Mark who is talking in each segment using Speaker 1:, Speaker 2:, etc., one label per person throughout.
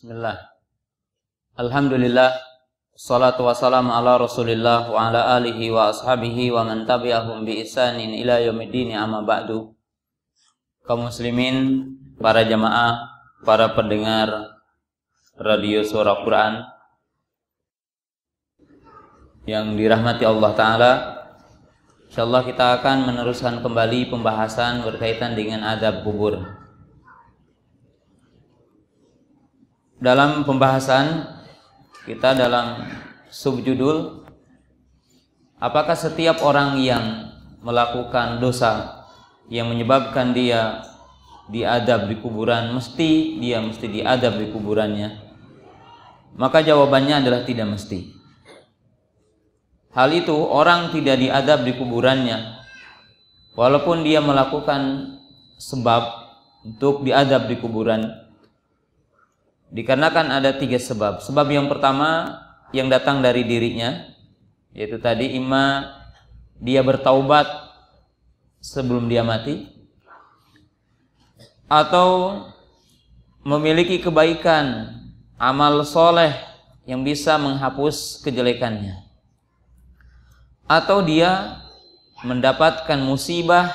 Speaker 1: Bismillah. Alhamdulillah. Salatu wassalamu ala rasulillah wa ala alihi wa ashabihi wa man tabi'ahum bi isanin ila yaumiddin amma ba'du. Kau muslimin, para jamaah, para pendengar radio suara Quran yang dirahmati Allah Ta'ala Insyaallah kita akan meneruskan kembali pembahasan berkaitan dengan adab kubur dalam pembahasan kita dalam subjudul apakah setiap orang yang melakukan dosa yang menyebabkan dia diadab di kuburan mesti dia mesti diadab di kuburannya maka jawabannya adalah tidak mesti hal itu orang tidak diadab di kuburannya walaupun dia melakukan sebab untuk diadab di kuburan Dikarenakan ada tiga sebab. Sebab yang pertama yang datang dari dirinya, yaitu tadi ima dia bertaubat sebelum dia mati atau memiliki kebaikan amal soleh yang bisa menghapus kejelekannya atau dia mendapatkan musibah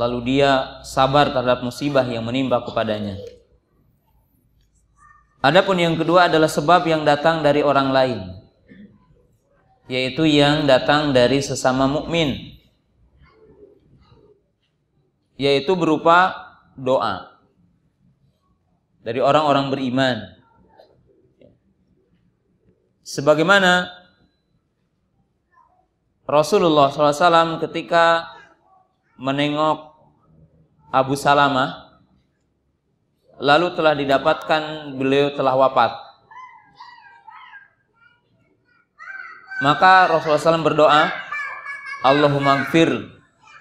Speaker 1: lalu dia sabar terhadap musibah yang menimpa kepadanya Adapun yang kedua adalah sebab yang datang dari orang lain, yaitu yang datang dari sesama mukmin, yaitu berupa doa dari orang-orang beriman. Sebagaimana Rasulullah SAW ketika menengok Abu Salamah lalu telah didapatkan beliau telah wafat. Maka Rasulullah SAW berdoa, Allahumma gfir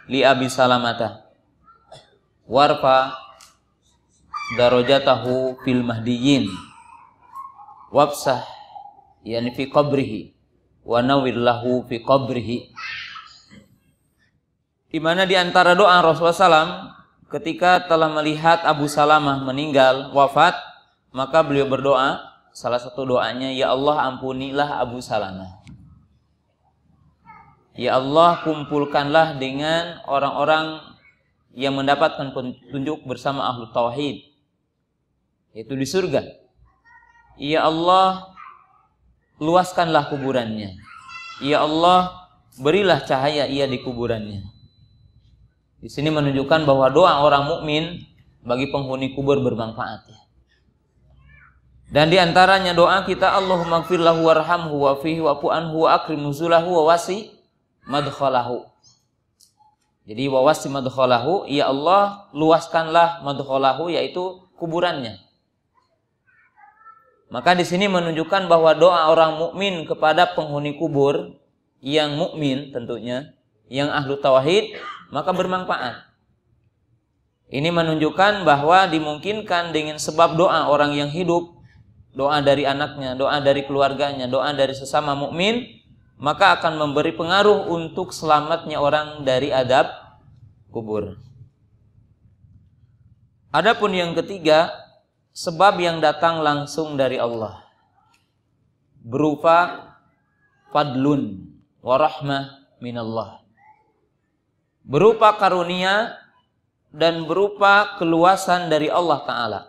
Speaker 1: li abi salamata warfa darajatahu fil mahdiyin wabsah yani fi qabrihi wa nawillahu fi qabrihi di mana di antara doa Rasulullah SAW ketika telah melihat Abu Salamah meninggal, wafat, maka beliau berdoa, salah satu doanya, Ya Allah ampunilah Abu Salamah. Ya Allah kumpulkanlah dengan orang-orang yang mendapatkan petunjuk bersama ahlu tauhid yaitu di surga. Ya Allah luaskanlah kuburannya. Ya Allah berilah cahaya ia di kuburannya. Di sini menunjukkan bahwa doa orang mukmin bagi penghuni kubur bermanfaat ya. Dan di antaranya doa kita Allahumma gfir lahu warhamhu wa fihi wa pu'anhu wa akrim nuzulahu wa wasi madkhalahu. Jadi wa wasi madkhalahu, ya Allah luaskanlah madkhalahu yaitu kuburannya. Maka di sini menunjukkan bahwa doa orang mukmin kepada penghuni kubur yang mukmin tentunya yang ahlu tauhid maka bermanfaat. Ini menunjukkan bahwa dimungkinkan dengan sebab doa orang yang hidup, doa dari anaknya, doa dari keluarganya, doa dari sesama mukmin, maka akan memberi pengaruh untuk selamatnya orang dari adab kubur. Adapun yang ketiga, sebab yang datang langsung dari Allah berupa fadlun warahmah minallah berupa karunia dan berupa keluasan dari Allah Ta'ala.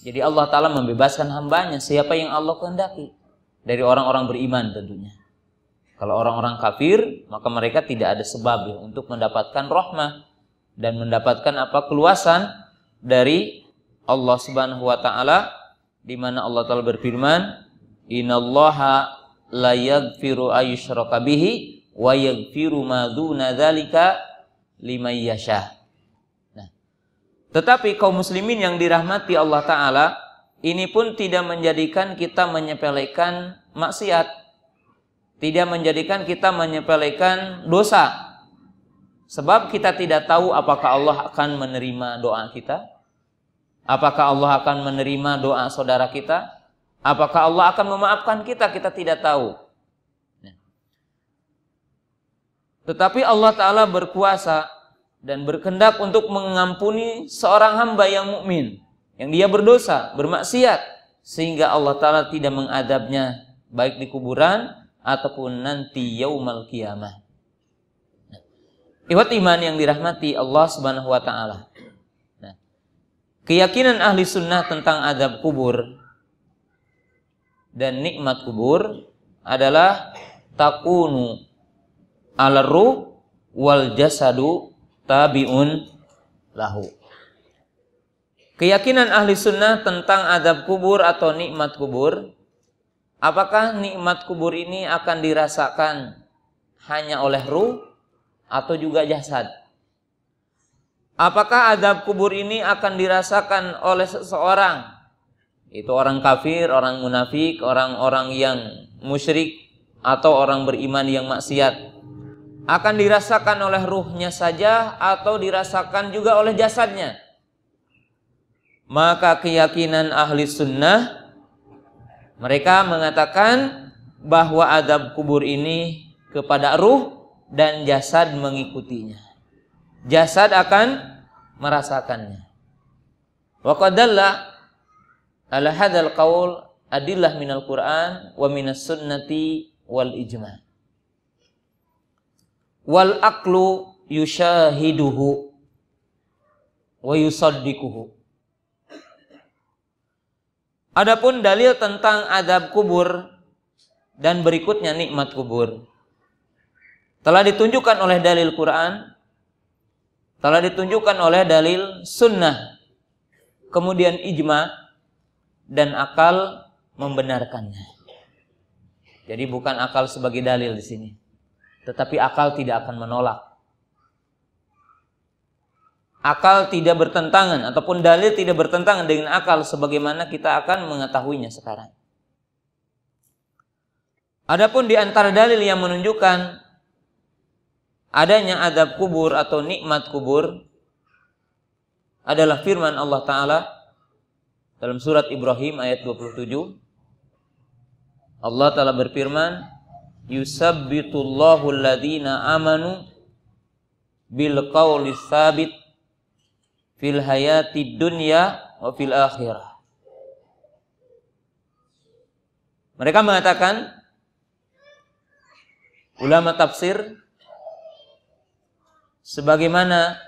Speaker 1: Jadi Allah Ta'ala membebaskan hambanya siapa yang Allah kehendaki. Dari orang-orang beriman tentunya. Kalau orang-orang kafir, maka mereka tidak ada sebab ya, untuk mendapatkan rahmah dan mendapatkan apa keluasan dari Allah Subhanahu wa taala di mana Allah taala berfirman, "Innallaha la yaghfiru ayyusyraka bihi wa yaghfiru ma duna dzalika liman yasha. Nah, tetapi kaum muslimin yang dirahmati Allah taala ini pun tidak menjadikan kita menyepelekan maksiat. Tidak menjadikan kita menyepelekan dosa. Sebab kita tidak tahu apakah Allah akan menerima doa kita. Apakah Allah akan menerima doa saudara kita? Apakah Allah akan memaafkan kita? Kita tidak tahu. Tetapi Allah Ta'ala berkuasa dan berkendak untuk mengampuni seorang hamba yang mukmin yang dia berdosa, bermaksiat sehingga Allah Ta'ala tidak mengadabnya baik di kuburan ataupun nanti yaumal kiamah. Iwat iman yang dirahmati Allah Subhanahu wa taala. Nah, keyakinan ahli sunnah tentang adab kubur dan nikmat kubur adalah takunu ala wal jasadu tabi'un lahu. Keyakinan ahli sunnah tentang adab kubur atau nikmat kubur, apakah nikmat kubur ini akan dirasakan hanya oleh ruh atau juga jasad? Apakah adab kubur ini akan dirasakan oleh seseorang? Itu orang kafir, orang munafik, orang-orang yang musyrik, atau orang beriman yang maksiat akan dirasakan oleh ruhnya saja atau dirasakan juga oleh jasadnya. Maka keyakinan ahli sunnah mereka mengatakan bahwa adab kubur ini kepada ruh dan jasad mengikutinya. Jasad akan merasakannya. Wa qadalla ala hadzal qaul adillah minal Qur'an wa minas sunnati wal ijma' wal aklu yushahiduhu wa yusaddikuhu Adapun dalil tentang adab kubur dan berikutnya nikmat kubur telah ditunjukkan oleh dalil Quran telah ditunjukkan oleh dalil sunnah kemudian ijma dan akal membenarkannya jadi bukan akal sebagai dalil di sini tetapi akal tidak akan menolak. Akal tidak bertentangan ataupun dalil tidak bertentangan dengan akal sebagaimana kita akan mengetahuinya sekarang. Adapun di antara dalil yang menunjukkan adanya adab kubur atau nikmat kubur adalah firman Allah taala dalam surat Ibrahim ayat 27 Allah taala berfirman yusabbitullahu alladhina amanu bil qawli sabit fil hayati dunya wa fil akhirah. Mereka mengatakan ulama tafsir sebagaimana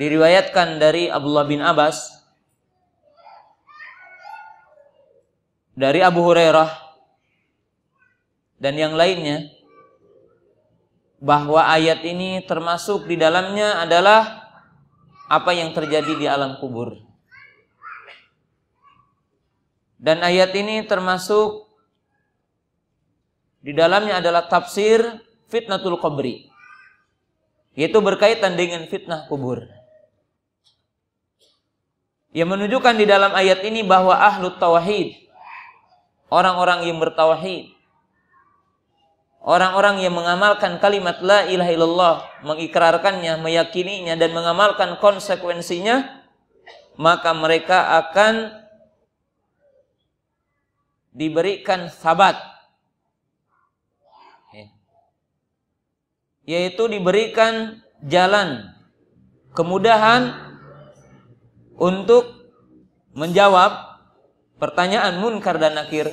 Speaker 1: diriwayatkan dari Abdullah bin Abbas dari Abu Hurairah dan yang lainnya bahwa ayat ini termasuk di dalamnya adalah apa yang terjadi di alam kubur. Dan ayat ini termasuk di dalamnya adalah tafsir fitnatul qabri. Yaitu berkaitan dengan fitnah kubur. Yang menunjukkan di dalam ayat ini bahwa ahlu tawahid. Orang-orang yang bertawahid Orang-orang yang mengamalkan kalimat la ilaha illallah, mengikrarkannya, meyakininya dan mengamalkan konsekuensinya, maka mereka akan diberikan sabat. Yaitu diberikan jalan kemudahan untuk menjawab pertanyaan munkar dan nakir.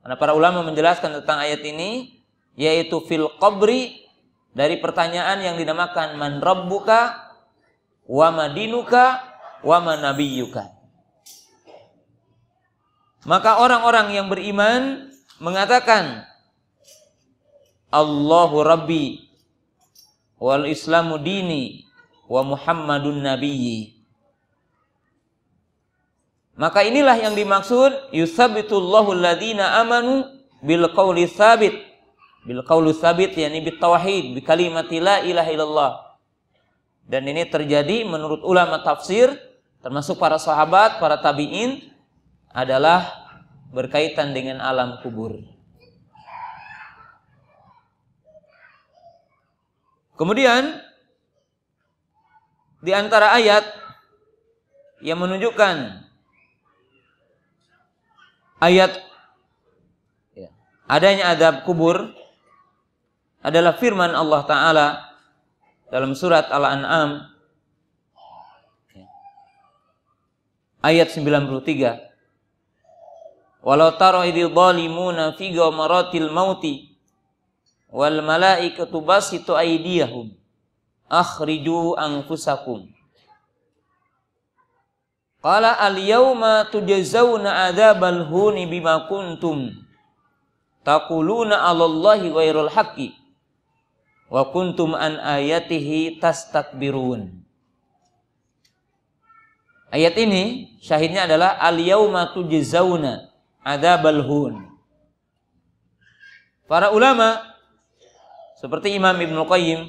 Speaker 1: Karena para ulama menjelaskan tentang ayat ini, yaitu fil qabri dari pertanyaan yang dinamakan man rabbuka wa madinuka wa manabiyuka. Maka orang-orang yang beriman mengatakan Allahu Rabbi wal Islamu dini wa Muhammadun nabiyyi. Maka inilah yang dimaksud yusabitullahu alladhina amanu bil qawli sabit bil qaulu sabit yakni bit tauhid bi kalimati la ilaha illallah dan ini terjadi menurut ulama tafsir termasuk para sahabat para tabi'in adalah berkaitan dengan alam kubur kemudian di antara ayat yang menunjukkan ayat ya, adanya adab kubur adalah firman Allah Ta'ala dalam surat Al-An'am ayat 93 Walau taro idhi zalimuna fi ghamaratil mauti wal malaikatu basitu aydiyahum akhriju anfusakum Qala al-yawma tujazawna azabal huni bima kuntum taquluna 'alallahi ghairul haqqi wa kuntum an ayatihi tastakbirun. Ayat ini syahidnya adalah al yauma tujzauna adzabal hun. Para ulama seperti Imam Ibnu Qayyim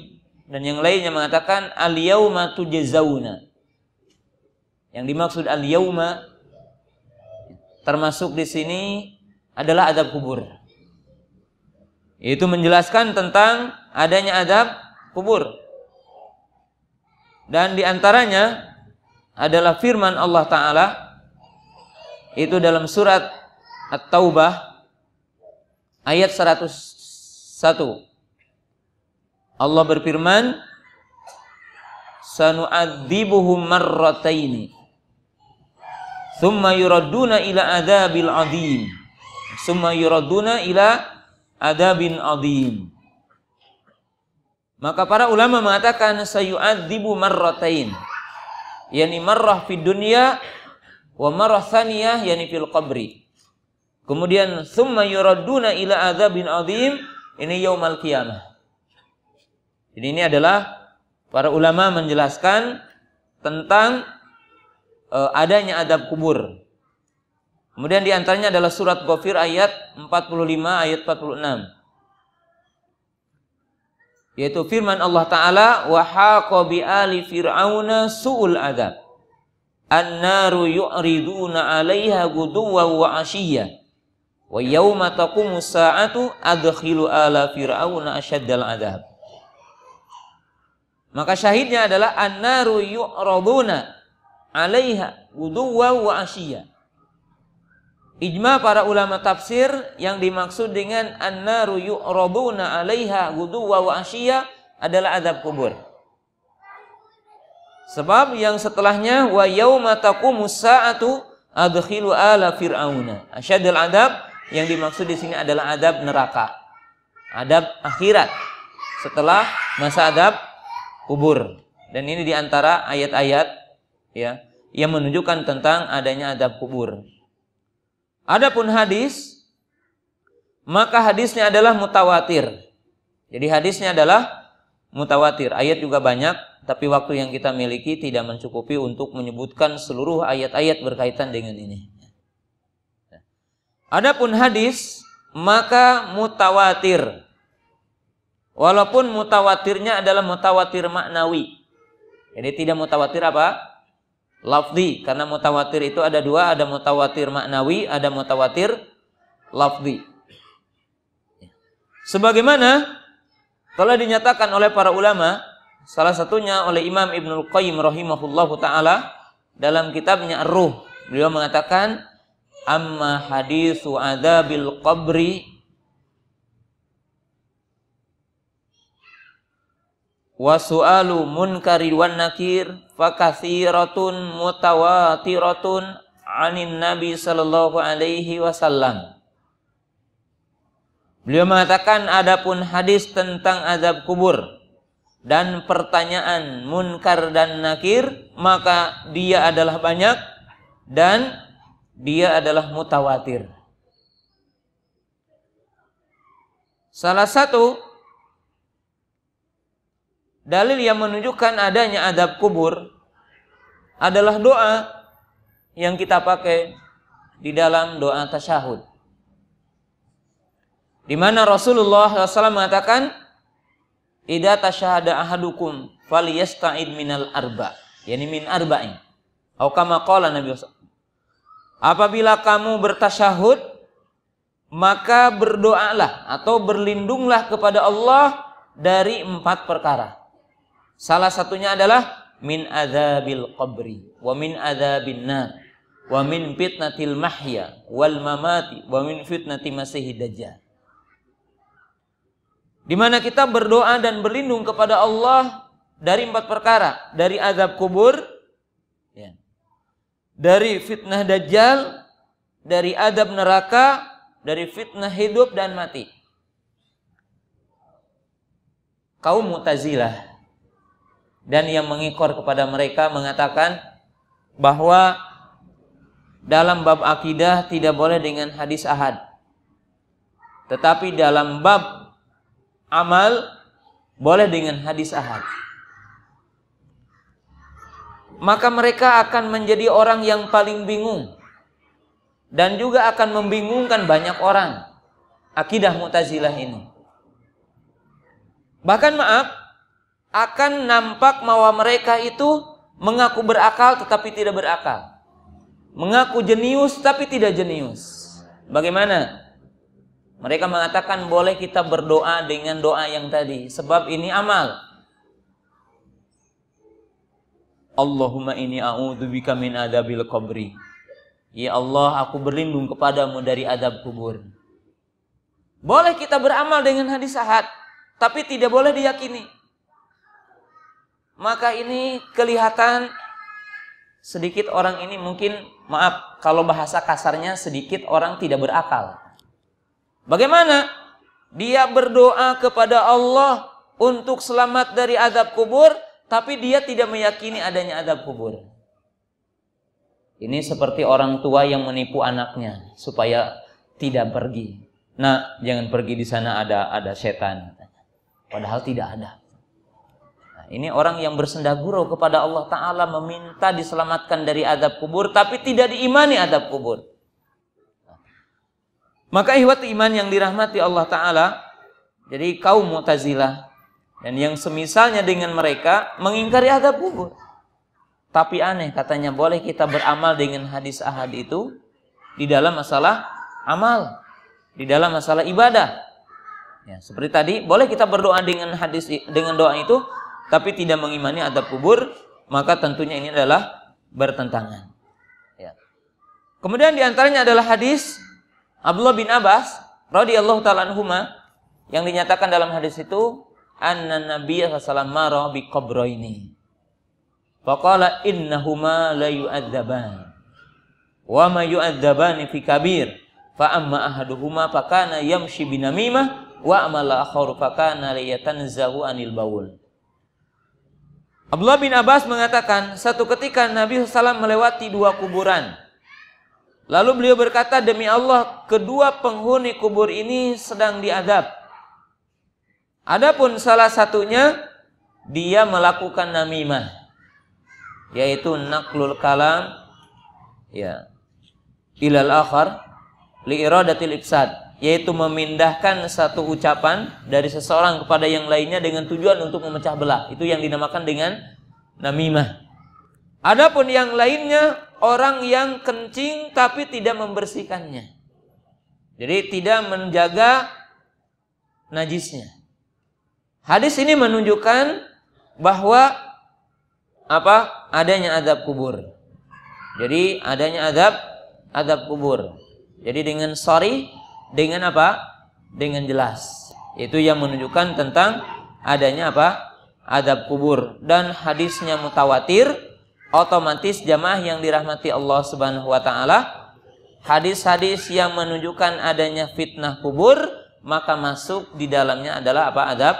Speaker 1: dan yang lainnya mengatakan al yauma tujzauna. Yang dimaksud al yauma termasuk di sini adalah adab kubur. Itu menjelaskan tentang adanya adab kubur. Dan diantaranya adalah firman Allah Ta'ala itu dalam surat At-Taubah ayat 101. Allah berfirman, sanu'adzibuhum marrataini thumma yuraduna ila adabil adim, thumma yuraduna ila adabin adim. Maka para ulama mengatakan sayu'adzibu marratain. Yani marrah fid dunya wa marrah thaniyah yani fil qabri. Kemudian summa yuraduna ila adzabin azim ini yaumal qiyamah. Jadi ini adalah para ulama menjelaskan tentang e, adanya adab kubur. Kemudian diantaranya adalah surat Ghafir ayat 45 ayat 46 yaitu firman Allah taala wa haqa bi ali fir'auna su'ul adab annaru yu'riduna 'alaiha guduwwan wa 'ashiyya wa yauma taqumu sa'atu adkhilu ala fir'auna asyaddal adab maka syahidnya adalah annaru yu'raduna 'alaiha guduwwan wa 'ashiyya Ijma para ulama tafsir yang dimaksud dengan annaru yu'rabuna 'alaiha guduwa wa ashiya adalah azab kubur. Sebab yang setelahnya wa yauma taqumu sa'atu adkhilu ala fir'auna. Asyadul adab yang dimaksud di sini adalah adab neraka. Adab akhirat setelah masa adab kubur. Dan ini di antara ayat-ayat ya yang menunjukkan tentang adanya adab kubur. Adapun hadis maka hadisnya adalah mutawatir. Jadi hadisnya adalah mutawatir. Ayat juga banyak tapi waktu yang kita miliki tidak mencukupi untuk menyebutkan seluruh ayat-ayat berkaitan dengan ini. Adapun hadis maka mutawatir. Walaupun mutawatirnya adalah mutawatir maknawi. Jadi tidak mutawatir apa? lafzi karena mutawatir itu ada dua ada mutawatir maknawi ada mutawatir lafzi sebagaimana telah dinyatakan oleh para ulama salah satunya oleh Imam Ibnu Qayyim rahimahullahu taala dalam kitabnya Ar-Ruh beliau mengatakan amma hadisu adabil qabri Wasu'alu su'alu munkari wan nakir fa kathiratun mutawatiratun anin nabi sallallahu alaihi wasallam Beliau mengatakan adapun hadis tentang azab kubur dan pertanyaan munkar dan nakir maka dia adalah banyak dan dia adalah mutawatir. Salah satu dalil yang menunjukkan adanya adab kubur adalah doa yang kita pakai di dalam doa tasyahud. Di mana Rasulullah SAW mengatakan, ida tasyahada ahadukum yasta'id minal arba." Yani min arba'in. Atau kama qala Nabi SAW. Apabila kamu bertasyahud, maka berdoalah atau berlindunglah kepada Allah dari empat perkara. Salah satunya adalah min adabil qabri wa min adabil nar wa min fitnatil mahya wal mamati wa min fitnati masihid dajjal. Di mana kita berdoa dan berlindung kepada Allah dari empat perkara, dari azab kubur, ya. dari fitnah dajjal, dari adab neraka, dari fitnah hidup dan mati. Kaum Mu'tazilah dan yang mengikor kepada mereka mengatakan bahwa dalam bab akidah tidak boleh dengan hadis ahad tetapi dalam bab amal boleh dengan hadis ahad maka mereka akan menjadi orang yang paling bingung dan juga akan membingungkan banyak orang akidah mutazilah ini bahkan maaf akan nampak bahwa mereka itu mengaku berakal tetapi tidak berakal. Mengaku jenius tapi tidak jenius. Bagaimana? Mereka mengatakan boleh kita berdoa dengan doa yang tadi sebab ini amal. Allahumma inni a'udzubika min adabil qabri. Ya Allah, aku berlindung kepadamu dari adab kubur. Boleh kita beramal dengan hadis sahat, tapi tidak boleh diyakini maka ini kelihatan sedikit orang ini mungkin maaf kalau bahasa kasarnya sedikit orang tidak berakal. Bagaimana? Dia berdoa kepada Allah untuk selamat dari adab kubur, tapi dia tidak meyakini adanya adab kubur. Ini seperti orang tua yang menipu anaknya supaya tidak pergi. Nah, jangan pergi di sana ada ada setan. Padahal tidak ada. Ini orang yang gurau kepada Allah Ta'ala meminta diselamatkan dari adab kubur, tapi tidak diimani adab kubur. Maka ihwat iman yang dirahmati Allah Ta'ala, jadi kaum mu'tazilah, dan yang semisalnya dengan mereka, mengingkari adab kubur. Tapi aneh katanya, boleh kita beramal dengan hadis ahad itu, di dalam masalah amal, di dalam masalah ibadah. Ya, seperti tadi, boleh kita berdoa dengan hadis dengan doa itu, tapi tidak mengimani adab kubur, maka tentunya ini adalah bertentangan. Ya. Kemudian diantaranya adalah hadis Abdullah bin Abbas radhiyallahu taala anhuma yang dinyatakan dalam hadis itu anna nabiyya sallallahu mara bi qabraini faqala innahuma la yu'adzaban wa ma yu'adzabani fi kabir fa amma ahaduhuma fakana yamshi binamimah wa amala akharu fakana liyatanzahu anil baul Abdullah bin Abbas mengatakan, satu ketika Nabi SAW melewati dua kuburan. Lalu beliau berkata, demi Allah, kedua penghuni kubur ini sedang diadab. Adapun salah satunya, dia melakukan namimah. Yaitu naklul kalam, ya, ilal akhar, liiradatil ibsad yaitu memindahkan satu ucapan dari seseorang kepada yang lainnya dengan tujuan untuk memecah belah. Itu yang dinamakan dengan namimah. Adapun yang lainnya orang yang kencing tapi tidak membersihkannya. Jadi tidak menjaga najisnya. Hadis ini menunjukkan bahwa apa? adanya adab kubur. Jadi adanya adab adab kubur. Jadi dengan sorry dengan apa? Dengan jelas. Itu yang menunjukkan tentang adanya apa? Adab kubur dan hadisnya mutawatir otomatis jamaah yang dirahmati Allah Subhanahu wa taala hadis-hadis yang menunjukkan adanya fitnah kubur maka masuk di dalamnya adalah apa adab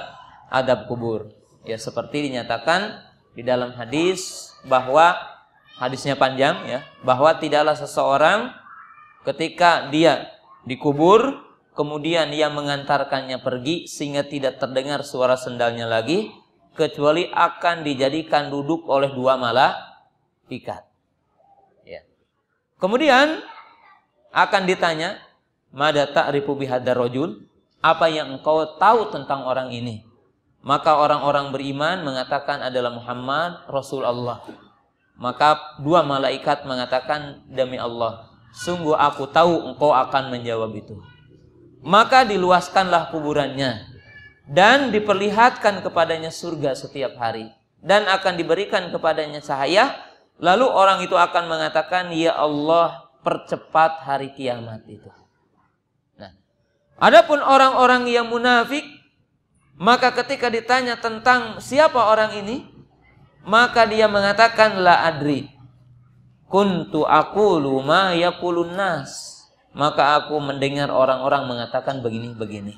Speaker 1: adab kubur ya seperti dinyatakan di dalam hadis bahwa hadisnya panjang ya bahwa tidaklah seseorang ketika dia dikubur, kemudian ia mengantarkannya pergi sehingga tidak terdengar suara sendalnya lagi, kecuali akan dijadikan duduk oleh dua malaikat. Ya. Kemudian akan ditanya, "Mada ta'rifu bihadar rojul? Apa yang engkau tahu tentang orang ini? Maka orang-orang beriman mengatakan adalah Muhammad Rasul Allah. Maka dua malaikat mengatakan demi Allah, Sungguh aku tahu engkau akan menjawab itu. Maka diluaskanlah kuburannya dan diperlihatkan kepadanya surga setiap hari dan akan diberikan kepadanya cahaya lalu orang itu akan mengatakan ya Allah percepat hari kiamat itu. Nah, adapun orang-orang yang munafik maka ketika ditanya tentang siapa orang ini maka dia mengatakan la adri kuntu aku luma ya nas maka aku mendengar orang-orang mengatakan begini-begini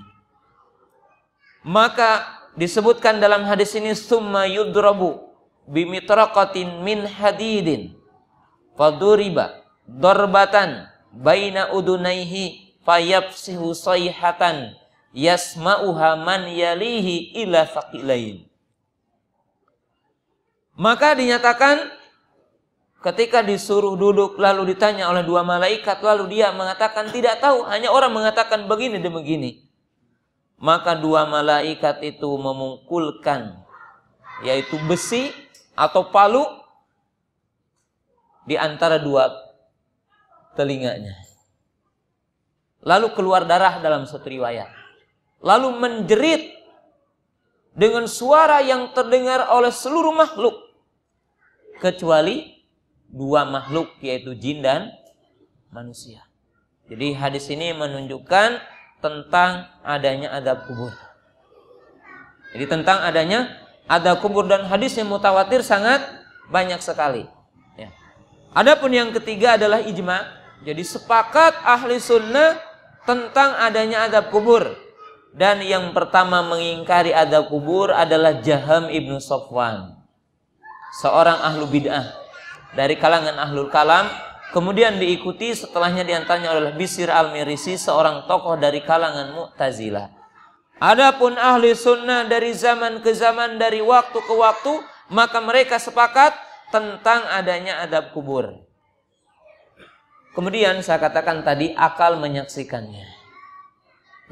Speaker 1: maka disebutkan dalam hadis ini summa yudrabu bimitraqatin min hadidin faduriba darbatan baina udunaihi fayafsihu sayhatan yasma'uha man yalihi ila faqilain maka dinyatakan Ketika disuruh duduk lalu ditanya oleh dua malaikat lalu dia mengatakan tidak tahu hanya orang mengatakan begini dan begini. Maka dua malaikat itu memukulkan yaitu besi atau palu di antara dua telinganya. Lalu keluar darah dalam setriwayat. Lalu menjerit dengan suara yang terdengar oleh seluruh makhluk kecuali dua makhluk yaitu jin dan manusia. Jadi hadis ini menunjukkan tentang adanya adab kubur. Jadi tentang adanya adab kubur dan hadis yang mutawatir sangat banyak sekali. Ya. Adapun yang ketiga adalah ijma. Jadi sepakat ahli sunnah tentang adanya adab kubur. Dan yang pertama mengingkari adab kubur adalah Jaham ibnu Sofwan. Seorang ahlu bid'ah dari kalangan ahlul kalam kemudian diikuti setelahnya diantaranya oleh Bisir al-Mirisi seorang tokoh dari kalangan Mu'tazilah adapun ahli sunnah dari zaman ke zaman dari waktu ke waktu maka mereka sepakat tentang adanya adab kubur kemudian saya katakan tadi akal menyaksikannya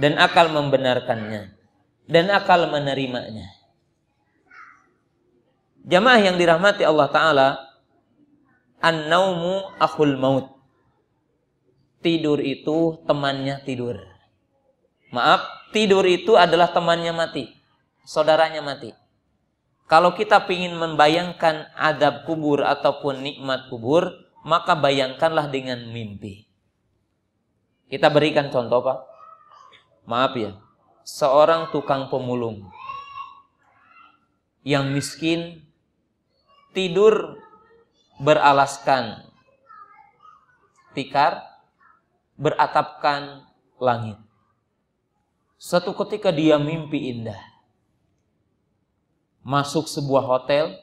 Speaker 1: dan akal membenarkannya dan akal menerimanya jamaah yang dirahmati Allah taala An-naumu akhul maut. Tidur itu temannya tidur. Maaf, tidur itu adalah temannya mati. Saudaranya mati. Kalau kita ingin membayangkan adab kubur ataupun nikmat kubur, maka bayangkanlah dengan mimpi. Kita berikan contoh, Pak. Maaf ya. Seorang tukang pemulung yang miskin tidur beralaskan tikar, beratapkan langit. Suatu ketika dia mimpi indah. Masuk sebuah hotel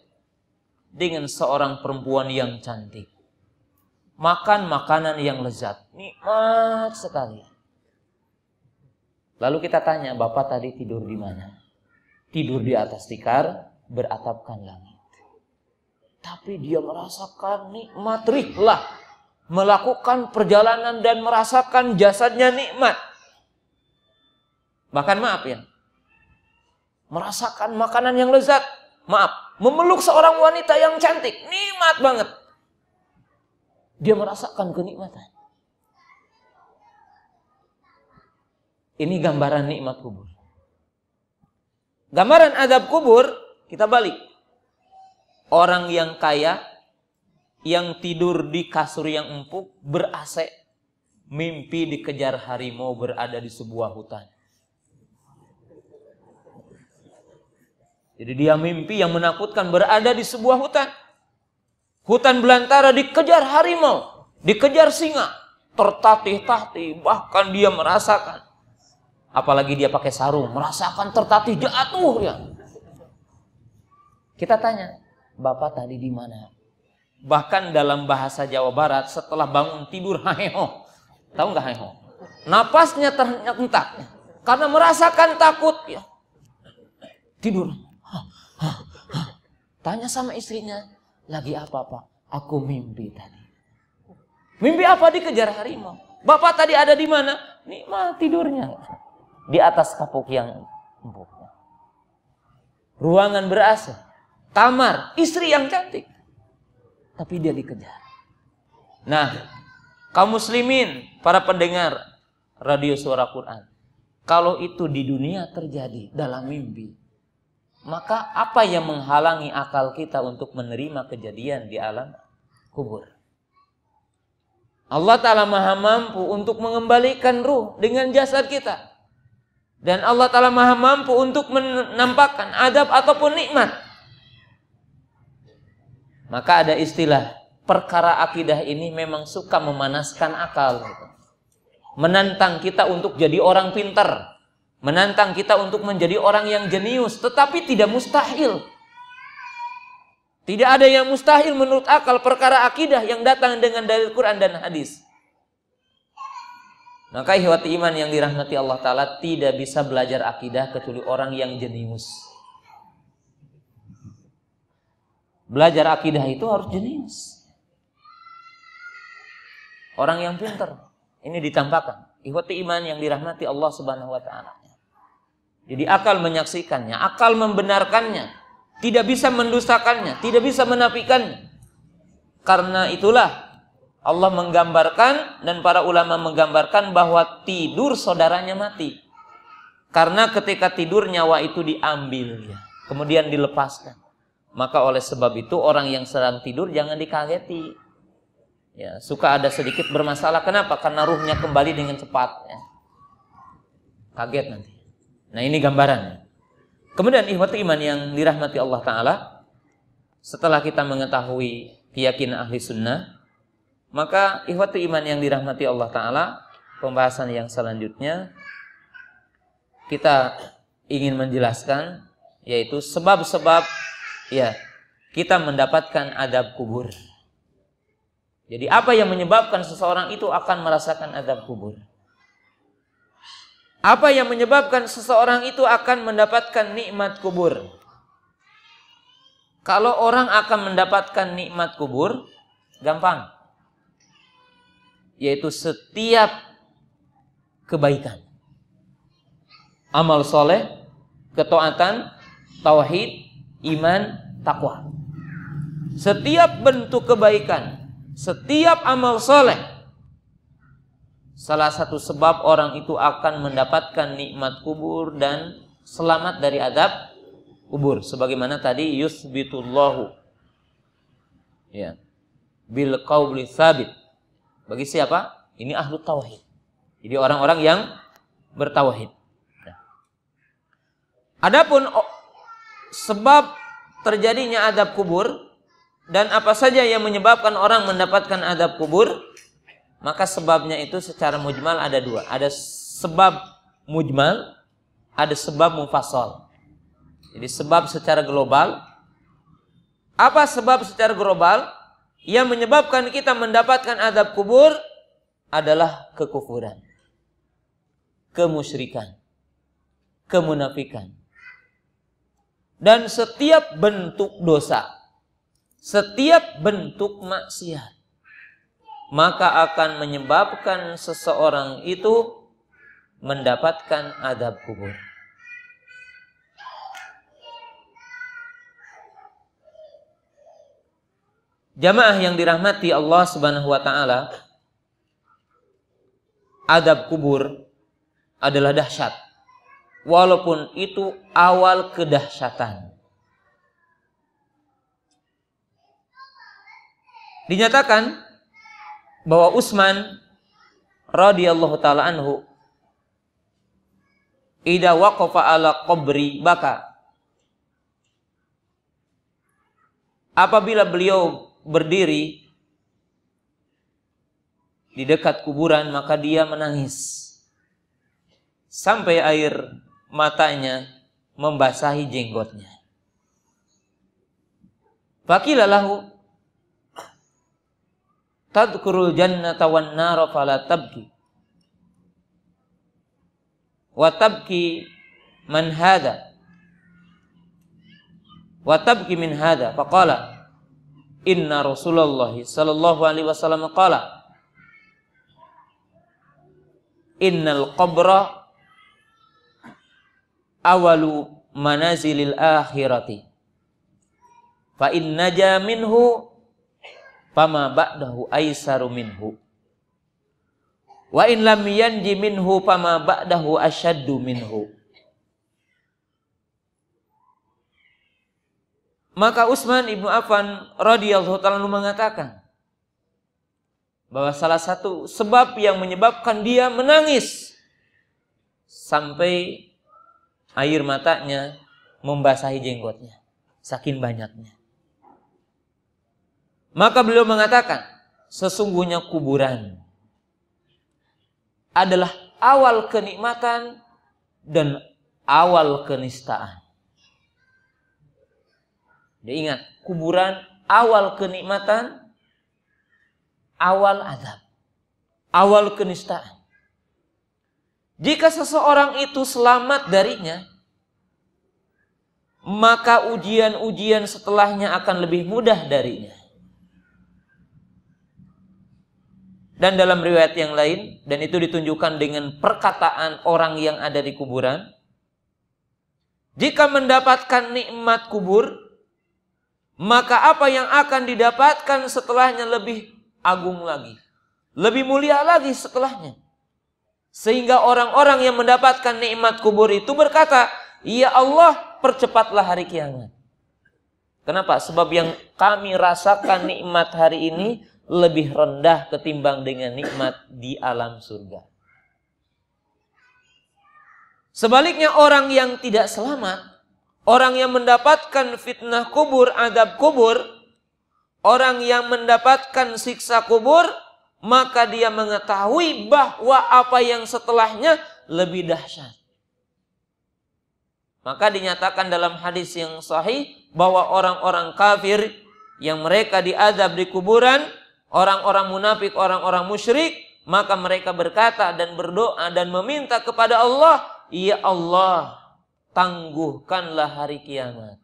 Speaker 1: dengan seorang perempuan yang cantik. Makan makanan yang lezat. Nikmat sekali. Lalu kita tanya, Bapak tadi tidur di mana? Tidur di atas tikar, beratapkan langit. Tapi dia merasakan nikmat rihlah. Melakukan perjalanan dan merasakan jasadnya nikmat. Bahkan maaf ya. Merasakan makanan yang lezat. Maaf. Memeluk seorang wanita yang cantik. Nikmat banget. Dia merasakan kenikmatan. Ini gambaran nikmat kubur. Gambaran adab kubur, kita balik. Orang yang kaya, yang tidur di kasur yang empuk, ber mimpi dikejar harimau berada di sebuah hutan. Jadi dia mimpi yang menakutkan berada di sebuah hutan. Hutan belantara dikejar harimau, dikejar singa, tertatih-tatih, bahkan dia merasakan. Apalagi dia pakai sarung, merasakan tertatih jatuh ya. Kita tanya, Bapak tadi di mana? Bahkan dalam bahasa Jawa Barat setelah bangun tidur haeho. Tahu nggak haeho? Napasnya terhentak karena merasakan takut ya. Tidur. Tanya sama istrinya, lagi apa pak? Aku mimpi tadi. Mimpi apa dikejar harimau? Bapak tadi ada di mana? Nikmat tidurnya. Di atas kapuk yang empuknya. Ruangan berasa Tamar, istri yang cantik. Tapi dia dikejar. Nah, kaum muslimin, para pendengar radio suara Quran. Kalau itu di dunia terjadi dalam mimpi, maka apa yang menghalangi akal kita untuk menerima kejadian di alam kubur? Allah Ta'ala maha mampu untuk mengembalikan ruh dengan jasad kita. Dan Allah Ta'ala maha mampu untuk menampakkan adab ataupun nikmat maka ada istilah perkara akidah ini memang suka memanaskan akal. Gitu. Menantang kita untuk jadi orang pintar. Menantang kita untuk menjadi orang yang jenius. Tetapi tidak mustahil. Tidak ada yang mustahil menurut akal perkara akidah yang datang dengan dalil Quran dan hadis. Maka ihwati iman yang dirahmati Allah Ta'ala tidak bisa belajar akidah kecuali orang yang jenius. Belajar akidah itu harus jenius. Orang yang pintar Ini ditampakkan. Ikhwati iman yang dirahmati Allah Subhanahu wa taala. Jadi akal menyaksikannya, akal membenarkannya, tidak bisa mendustakannya, tidak bisa menafikannya. Karena itulah Allah menggambarkan dan para ulama menggambarkan bahwa tidur saudaranya mati. Karena ketika tidur nyawa itu diambil, kemudian dilepaskan. Maka oleh sebab itu orang yang sedang tidur jangan dikageti. Ya, suka ada sedikit bermasalah. Kenapa? Karena ruhnya kembali dengan cepat. Ya. Kaget nanti. Nah ini gambaran. Kemudian ikhwati iman yang dirahmati Allah Ta'ala. Setelah kita mengetahui keyakinan ahli sunnah. Maka ikhwati iman yang dirahmati Allah Ta'ala. Pembahasan yang selanjutnya. Kita ingin menjelaskan. Yaitu sebab-sebab ya kita mendapatkan adab kubur. Jadi apa yang menyebabkan seseorang itu akan merasakan adab kubur? Apa yang menyebabkan seseorang itu akan mendapatkan nikmat kubur? Kalau orang akan mendapatkan nikmat kubur, gampang. Yaitu setiap kebaikan. Amal soleh, ketaatan, tauhid, iman, takwa. Setiap bentuk kebaikan, setiap amal soleh, salah satu sebab orang itu akan mendapatkan nikmat kubur dan selamat dari adab kubur. Sebagaimana tadi yusbitullahu. Ya. Bil qawli sabit. Bagi siapa? Ini ahlu tauhid. Jadi orang-orang yang bertauhid. Ya. Adapun sebab terjadinya adab kubur dan apa saja yang menyebabkan orang mendapatkan adab kubur, maka sebabnya itu secara mujmal ada dua. Ada sebab mujmal, ada sebab mufassal. Jadi sebab secara global. Apa sebab secara global yang menyebabkan kita mendapatkan adab kubur adalah kekufuran, kemusyrikan, kemunafikan dan setiap bentuk dosa, setiap bentuk maksiat, maka akan menyebabkan seseorang itu mendapatkan adab kubur. Jamaah yang dirahmati Allah Subhanahu wa taala, adab kubur adalah dahsyat walaupun itu awal kedahsyatan. Dinyatakan bahwa Utsman radhiyallahu taala anhu ida waqafa ala qabri baka apabila beliau berdiri di dekat kuburan maka dia menangis sampai air matanya membasahi jenggotnya. Fakilalahu tadkurul jannata wan nara fala tabki. Wa tabki man hada. Wa tabki min hada. Faqala inna Rasulullah sallallahu alaihi wasallam qala Innal qabra awalu manazilil akhirati. Fa in naja minhu fama ba'dahu aisaru minhu. Wa in lam yanji minhu fama ba'dahu asyaddu minhu. Maka Utsman ibnu Affan radhiyallahu taala mengatakan bahwa salah satu sebab yang menyebabkan dia menangis sampai air matanya membasahi jenggotnya, saking banyaknya. Maka beliau mengatakan, sesungguhnya kuburan adalah awal kenikmatan dan awal kenistaan. Dia ingat, kuburan awal kenikmatan, awal azab, awal kenistaan. Jika seseorang itu selamat darinya, maka ujian-ujian setelahnya akan lebih mudah darinya. Dan dalam riwayat yang lain, dan itu ditunjukkan dengan perkataan orang yang ada di kuburan, jika mendapatkan nikmat kubur, maka apa yang akan didapatkan setelahnya lebih agung lagi, lebih mulia lagi setelahnya. Sehingga orang-orang yang mendapatkan nikmat kubur itu berkata, "Ya Allah, percepatlah hari kiamat." Kenapa? Sebab yang kami rasakan nikmat hari ini lebih rendah ketimbang dengan nikmat di alam surga. Sebaliknya orang yang tidak selamat, orang yang mendapatkan fitnah kubur, adab kubur, orang yang mendapatkan siksa kubur maka dia mengetahui bahwa apa yang setelahnya lebih dahsyat. Maka dinyatakan dalam hadis yang sahih bahwa orang-orang kafir yang mereka diazab di kuburan, orang-orang munafik, orang-orang musyrik, maka mereka berkata dan berdoa dan meminta kepada Allah, "Ya Allah, tangguhkanlah hari kiamat."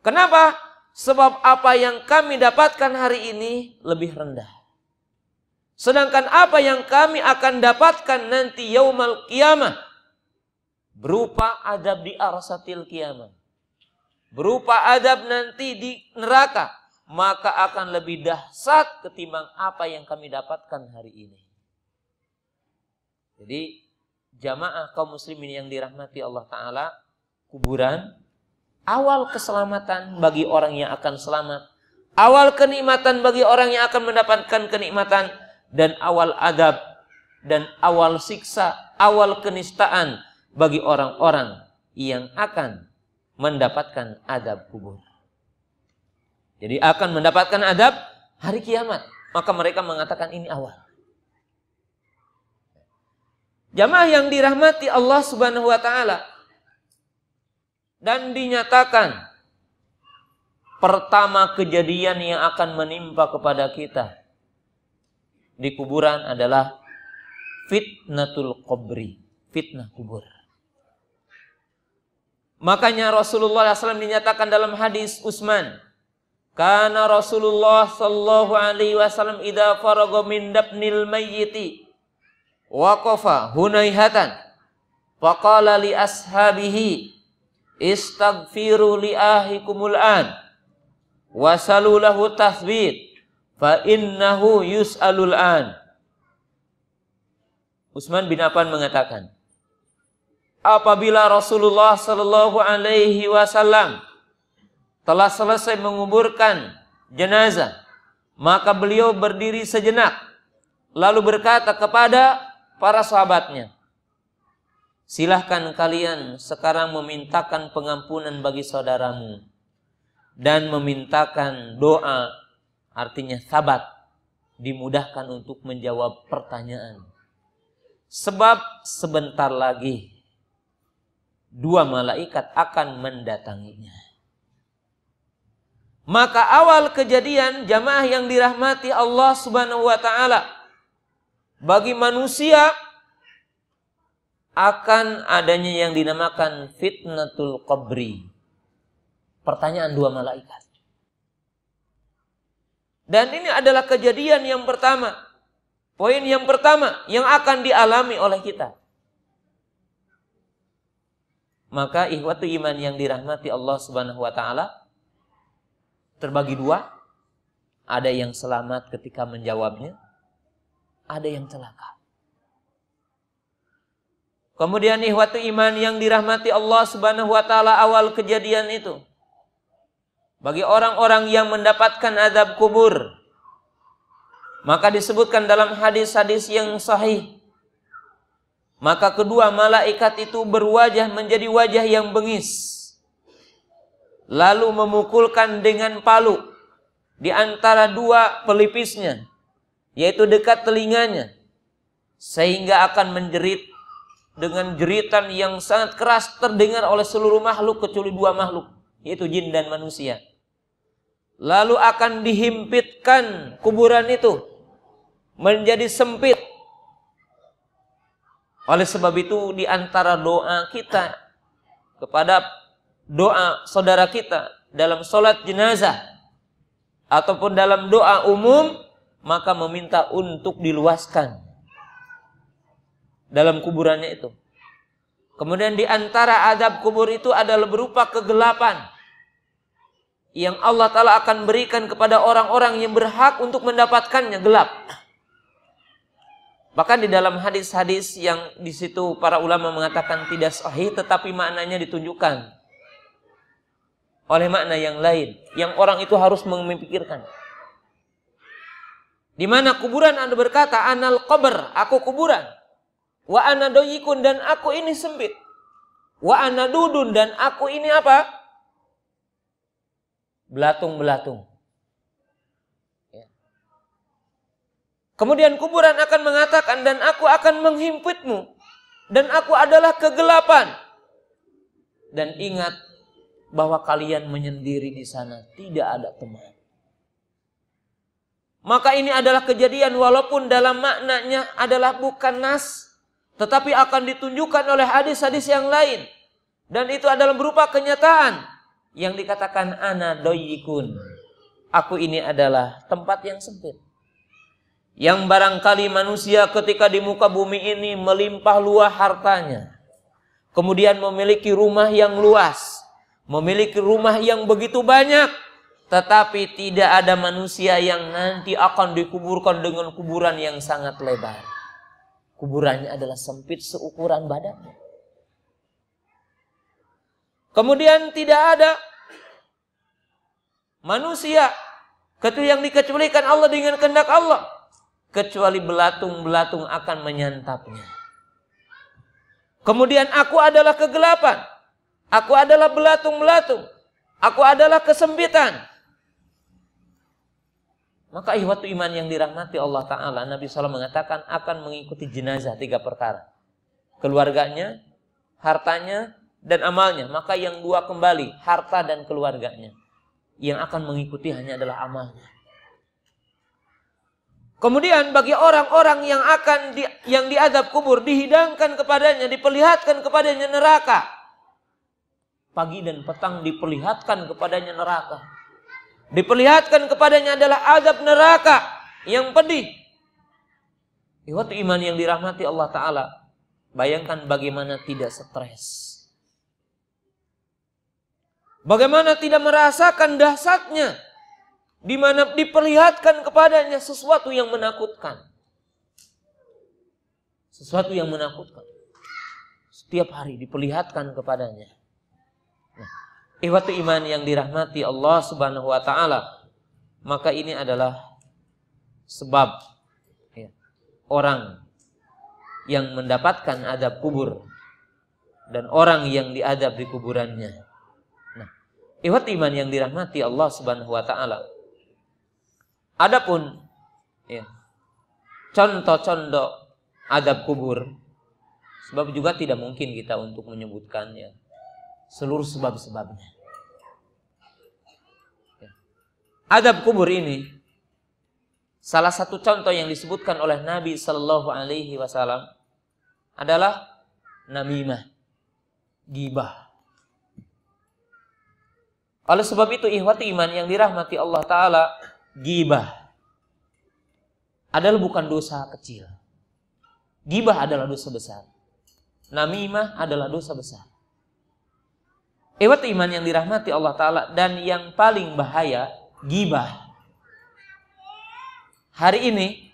Speaker 1: Kenapa? Sebab apa yang kami dapatkan hari ini lebih rendah. Sedangkan apa yang kami akan dapatkan nanti yaumal kiamah berupa adab di arsatil kiamah. Berupa adab nanti di neraka, maka akan lebih dahsyat ketimbang apa yang kami dapatkan hari ini. Jadi jamaah kaum muslimin yang dirahmati Allah taala, kuburan awal keselamatan bagi orang yang akan selamat, awal kenikmatan bagi orang yang akan mendapatkan kenikmatan dan awal adab dan awal siksa, awal kenistaan bagi orang-orang yang akan mendapatkan adab kubur. Jadi akan mendapatkan adab hari kiamat. Maka mereka mengatakan ini awal. Jamaah yang dirahmati Allah Subhanahu wa taala dan dinyatakan pertama kejadian yang akan menimpa kepada kita di kuburan adalah fitnatul qabri, fitnah kubur. Makanya Rasulullah SAW dinyatakan dalam hadis Utsman, karena Rasulullah sallallahu alaihi wasallam ida faraga min dabnil mayyiti wakofa hunaihatan faqala li ashabihi istaghfiru li ahikumul an wasalulahu tathbit fa innahu yus'alul an. Utsman bin Affan mengatakan, apabila Rasulullah Shallallahu alaihi wasallam telah selesai menguburkan jenazah, maka beliau berdiri sejenak lalu berkata kepada para sahabatnya, Silahkan kalian sekarang memintakan pengampunan bagi saudaramu dan memintakan doa artinya sabat, dimudahkan untuk menjawab pertanyaan. Sebab sebentar lagi dua malaikat akan mendatanginya. Maka awal kejadian jamaah yang dirahmati Allah Subhanahu wa taala bagi manusia akan adanya yang dinamakan fitnatul qabri. Pertanyaan dua malaikat. Dan ini adalah kejadian yang pertama. Poin yang pertama yang akan dialami oleh kita. Maka ikhwatu iman yang dirahmati Allah Subhanahu wa taala terbagi dua. Ada yang selamat ketika menjawabnya, ada yang celaka. Kemudian ikhwatu iman yang dirahmati Allah Subhanahu wa taala awal kejadian itu bagi orang-orang yang mendapatkan azab kubur. Maka disebutkan dalam hadis-hadis yang sahih. Maka kedua malaikat itu berwajah menjadi wajah yang bengis. Lalu memukulkan dengan palu di antara dua pelipisnya, yaitu dekat telinganya, sehingga akan menjerit dengan jeritan yang sangat keras terdengar oleh seluruh makhluk kecuali dua makhluk, yaitu jin dan manusia lalu akan dihimpitkan kuburan itu menjadi sempit. Oleh sebab itu di antara doa kita kepada doa saudara kita dalam sholat jenazah ataupun dalam doa umum maka meminta untuk diluaskan dalam kuburannya itu. Kemudian di antara adab kubur itu adalah berupa kegelapan yang Allah Ta'ala akan berikan kepada orang-orang yang berhak untuk mendapatkannya gelap. Bahkan di dalam hadis-hadis yang di situ para ulama mengatakan tidak sahih tetapi maknanya ditunjukkan oleh makna yang lain yang orang itu harus memikirkan. Di mana kuburan Anda berkata anal qabr, aku kuburan. Wa ana doyikun dan aku ini sempit. Wa ana dudun dan aku ini apa? belatung-belatung. Ya. Kemudian kuburan akan mengatakan dan aku akan menghimpitmu dan aku adalah kegelapan. Dan ingat bahwa kalian menyendiri di sana, tidak ada teman. Maka ini adalah kejadian walaupun dalam maknanya adalah bukan nas tetapi akan ditunjukkan oleh hadis-hadis yang lain dan itu adalah berupa kenyataan yang dikatakan ana doyikun. Aku ini adalah tempat yang sempit. Yang barangkali manusia ketika di muka bumi ini melimpah luah hartanya. Kemudian memiliki rumah yang luas. Memiliki rumah yang begitu banyak. Tetapi tidak ada manusia yang nanti akan dikuburkan dengan kuburan yang sangat lebar. Kuburannya adalah sempit seukuran badannya. Kemudian tidak ada manusia kecuali yang dikecualikan Allah dengan kehendak Allah kecuali belatung-belatung akan menyantapnya. Kemudian aku adalah kegelapan. Aku adalah belatung-belatung. Aku adalah kesempitan. Maka ihwatu iman yang dirahmati Allah Ta'ala, Nabi SAW mengatakan akan mengikuti jenazah tiga perkara. Keluarganya, hartanya, dan amalnya, maka yang dua kembali, harta dan keluarganya. Yang akan mengikuti hanya adalah amalnya. Kemudian bagi orang-orang yang akan di, yang diadab kubur dihidangkan kepadanya, diperlihatkan kepadanya neraka. Pagi dan petang diperlihatkan kepadanya neraka. Diperlihatkan kepadanya adalah adab neraka yang pedih. Iwat iman yang dirahmati Allah Ta'ala. Bayangkan bagaimana tidak stres Bagaimana tidak merasakan dahsyatnya di mana diperlihatkan kepadanya sesuatu yang menakutkan. Sesuatu yang menakutkan. Setiap hari diperlihatkan kepadanya. Nah, ihwatu iman yang dirahmati Allah Subhanahu wa taala. Maka ini adalah sebab ya, orang yang mendapatkan adab kubur dan orang yang diadab di kuburannya. Ikhwat iman yang dirahmati Allah Subhanahu wa taala. Adapun ya, contoh-contoh adab kubur sebab juga tidak mungkin kita untuk menyebutkannya seluruh sebab-sebabnya. Ya. Adab kubur ini salah satu contoh yang disebutkan oleh Nabi Shallallahu Alaihi Wasallam adalah namimah, gibah. Oleh sebab itu ihwati iman yang dirahmati Allah Ta'ala Gibah Adalah bukan dosa kecil Gibah adalah dosa besar Namimah adalah dosa besar Ihwati iman yang dirahmati Allah Ta'ala Dan yang paling bahaya Gibah Hari ini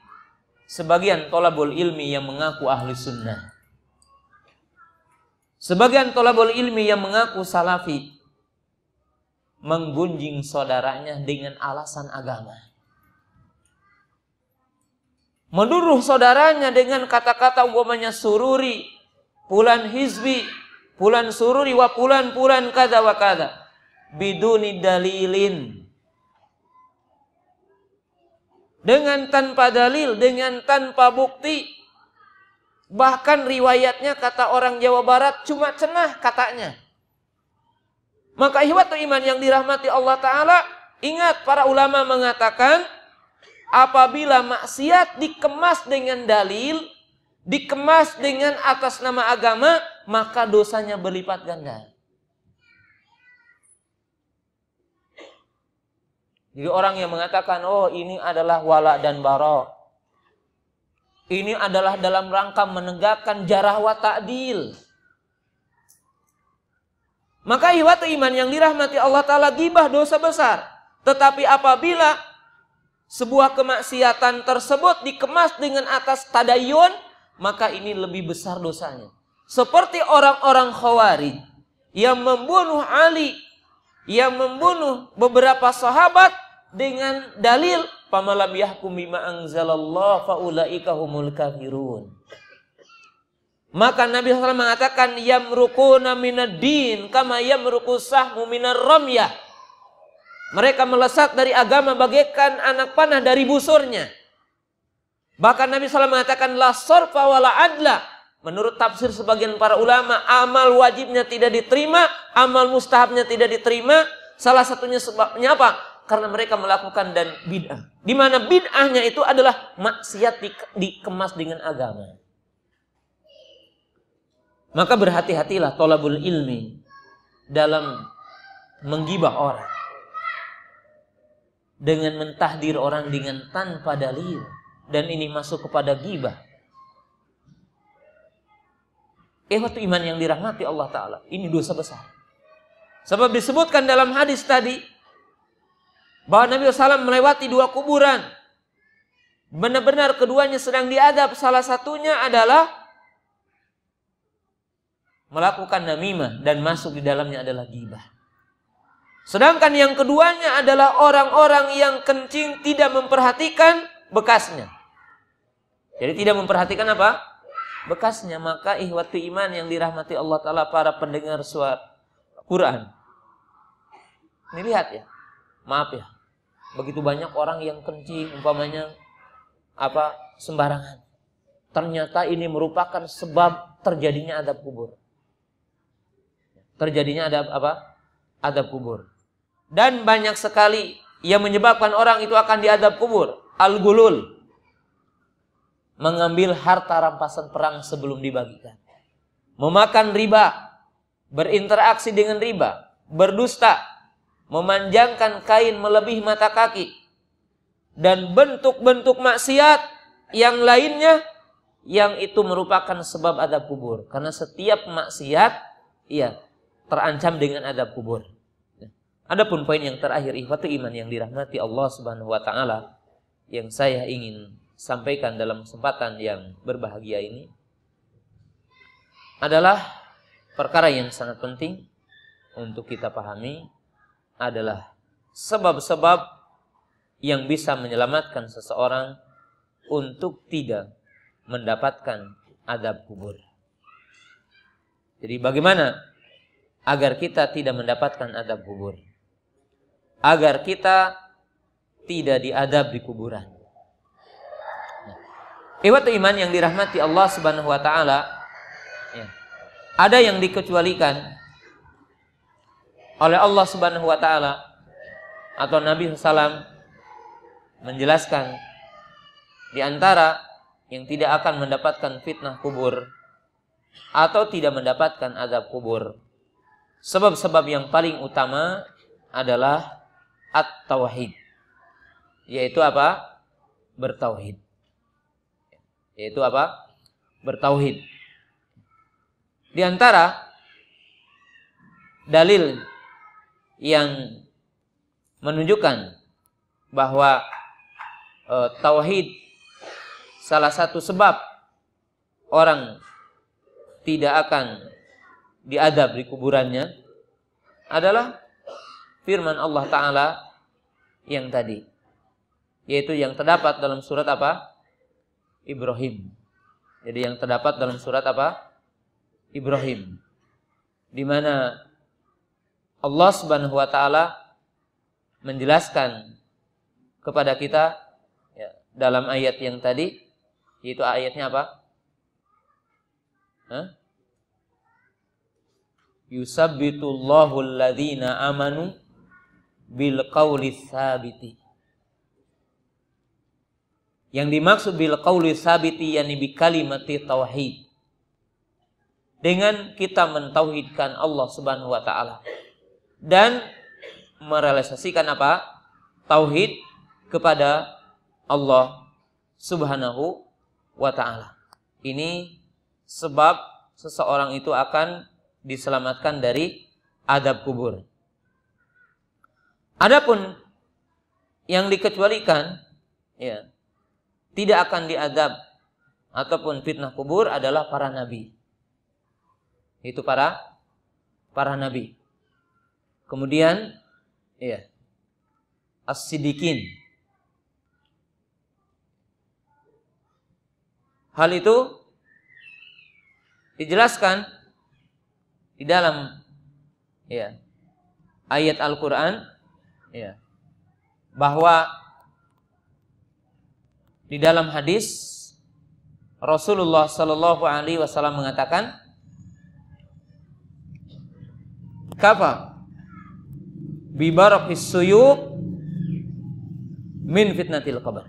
Speaker 1: Sebagian tolabul ilmi yang mengaku ahli sunnah Sebagian tolabul ilmi yang mengaku salafi menggunjing saudaranya dengan alasan agama. menduruh saudaranya dengan kata-kata umpamanya sururi, pulan hizbi, pulan sururi, wa pulan pulan kada wa kada. Biduni dalilin. Dengan tanpa dalil, dengan tanpa bukti. Bahkan riwayatnya kata orang Jawa Barat cuma cenah katanya maka ihwatu iman yang dirahmati Allah Ta'ala, ingat para ulama mengatakan, apabila maksiat dikemas dengan dalil, dikemas dengan atas nama agama, maka dosanya berlipat ganda. Jadi orang yang mengatakan, oh ini adalah wala dan barok. Ini adalah dalam rangka menegakkan jarah wa ta'dil. Maka iwat iya iman yang dirahmati Allah Ta'ala gibah dosa besar. Tetapi apabila sebuah kemaksiatan tersebut dikemas dengan atas tadayun, maka ini lebih besar dosanya. Seperti orang-orang khawarij yang membunuh Ali, yang membunuh beberapa sahabat dengan dalil pamalam yahkum bima anzalallah faulaika humul kafirun. Maka Nabi SAW mengatakan yamrukuna minad-din kama yamruku sahmu minar ramyah. Mereka melesat dari agama bagaikan anak panah dari busurnya. Bahkan Nabi SAW mengatakan la sorfa wala adla. Menurut tafsir sebagian para ulama, amal wajibnya tidak diterima, amal mustahabnya tidak diterima. Salah satunya sebabnya apa? Karena mereka melakukan dan bid'ah. Di mana bid'ahnya itu adalah maksiat dikemas dengan agama. Maka berhati-hatilah tolabul ilmi dalam menggibah orang. Dengan mentahdir orang dengan tanpa dalil. Dan ini masuk kepada gibah. Eh waktu iman yang dirahmati Allah Ta'ala. Ini dosa besar. Sebab disebutkan dalam hadis tadi. Bahwa Nabi SAW melewati dua kuburan. Benar-benar keduanya sedang diadab. Salah satunya adalah melakukan namimah dan masuk di dalamnya adalah gibah. Sedangkan yang keduanya adalah orang-orang yang kencing tidak memperhatikan bekasnya. Jadi tidak memperhatikan apa? Bekasnya. Maka ihwati iman yang dirahmati Allah Ta'ala para pendengar suara Quran. Ini lihat ya. Maaf ya. Begitu banyak orang yang kencing umpamanya apa sembarangan. Ternyata ini merupakan sebab terjadinya adab kubur terjadinya ada apa? Adab kubur. Dan banyak sekali yang menyebabkan orang itu akan diadab kubur. Al-gulul. Mengambil harta rampasan perang sebelum dibagikan. Memakan riba. Berinteraksi dengan riba. Berdusta. Memanjangkan kain melebihi mata kaki. Dan bentuk-bentuk maksiat yang lainnya yang itu merupakan sebab adab kubur karena setiap maksiat iya terancam dengan adab kubur. Ya. Adapun poin yang terakhir ikhwatu iman yang dirahmati Allah Subhanahu wa taala yang saya ingin sampaikan dalam kesempatan yang berbahagia ini adalah perkara yang sangat penting untuk kita pahami adalah sebab-sebab yang bisa menyelamatkan seseorang untuk tidak mendapatkan adab kubur. Jadi bagaimana agar kita tidak mendapatkan adab kubur. Agar kita tidak diadab di kuburan. Nah, iwat iman yang dirahmati Allah Subhanahu wa taala ya, Ada yang dikecualikan oleh Allah Subhanahu wa taala atau Nabi SAW menjelaskan di antara yang tidak akan mendapatkan fitnah kubur atau tidak mendapatkan azab kubur Sebab-sebab yang paling utama adalah at tawhid Yaitu apa? bertawhid, Yaitu apa? Bertauhid. Di antara dalil yang menunjukkan bahwa e, tauhid salah satu sebab orang tidak akan diadab di kuburannya adalah firman Allah Ta'ala yang tadi. Yaitu yang terdapat dalam surat apa? Ibrahim. Jadi yang terdapat dalam surat apa? Ibrahim. Di mana Allah Subhanahu wa taala menjelaskan kepada kita ya, dalam ayat yang tadi yaitu ayatnya apa? Hah? yusabbitullahu alladhina amanu bil qawli sabiti. yang dimaksud bil qawli sabiti yakni bi kalimati tauhid dengan kita mentauhidkan Allah Subhanahu wa taala dan merealisasikan apa tauhid kepada Allah Subhanahu wa taala ini sebab seseorang itu akan diselamatkan dari adab kubur. Adapun yang dikecualikan ya tidak akan diadab ataupun fitnah kubur adalah para nabi. Itu para para nabi. Kemudian ya as-sidikin. Hal itu dijelaskan di dalam ya ayat Al-Qur'an ya bahwa di dalam hadis Rasulullah Shallallahu alaihi wasallam mengatakan kafa bibarakis suyub min fitnatil qabr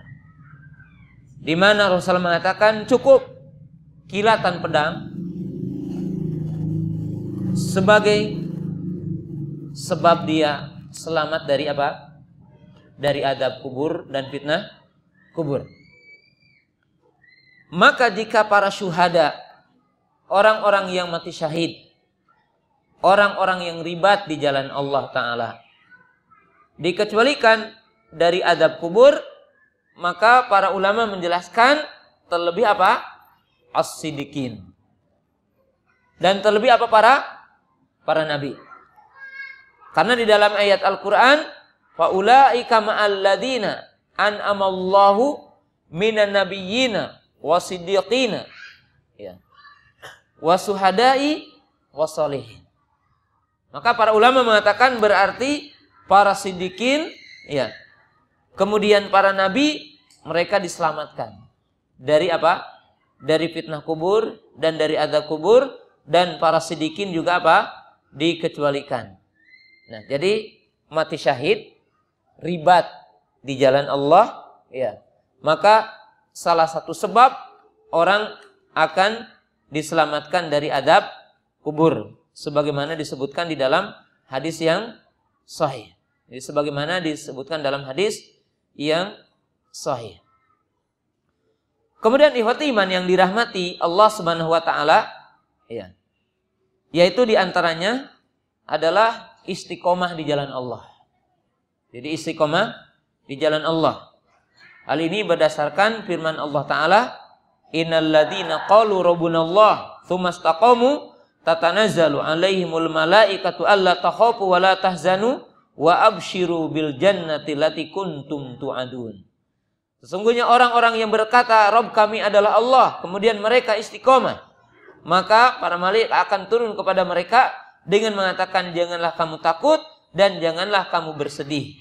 Speaker 1: di mana Rasul mengatakan cukup kilatan pedang sebagai sebab dia selamat dari apa? Dari adab kubur dan fitnah kubur. Maka jika para syuhada, orang-orang yang mati syahid, orang-orang yang ribat di jalan Allah Ta'ala, dikecualikan dari adab kubur, maka para ulama menjelaskan terlebih apa? As-sidikin. Dan terlebih apa para para nabi. Karena di dalam ayat Al-Qur'an faulaika ma'alladzina an'amallahu minan nabiyyina wasiddiqina ya. wasuhadai wasolihin. Maka para ulama mengatakan berarti para sidikin ya. Kemudian para nabi mereka diselamatkan dari apa? Dari fitnah kubur dan dari adab kubur dan para sidikin juga apa? dikecualikan. Nah, jadi mati syahid ribat di jalan Allah, ya. Maka salah satu sebab orang akan diselamatkan dari adab kubur sebagaimana disebutkan di dalam hadis yang sahih. Jadi sebagaimana disebutkan dalam hadis yang sahih. Kemudian ikhwati iman yang dirahmati Allah Subhanahu wa taala, ya. Yaitu diantaranya adalah istiqomah di jalan Allah. Jadi istiqomah di jalan Allah. Hal ini berdasarkan firman Allah Ta'ala Innalladzina qalu rabbunallah Thumma istaqamu Tatanazzalu alaihimul malaikatu Alla takhafu wa la tahzanu Wa abshiru bil jannati Lati kuntum tu'adun Sesungguhnya orang-orang yang berkata Rob kami adalah Allah Kemudian mereka istiqomah maka para malaikat akan turun kepada mereka dengan mengatakan janganlah kamu takut dan janganlah kamu bersedih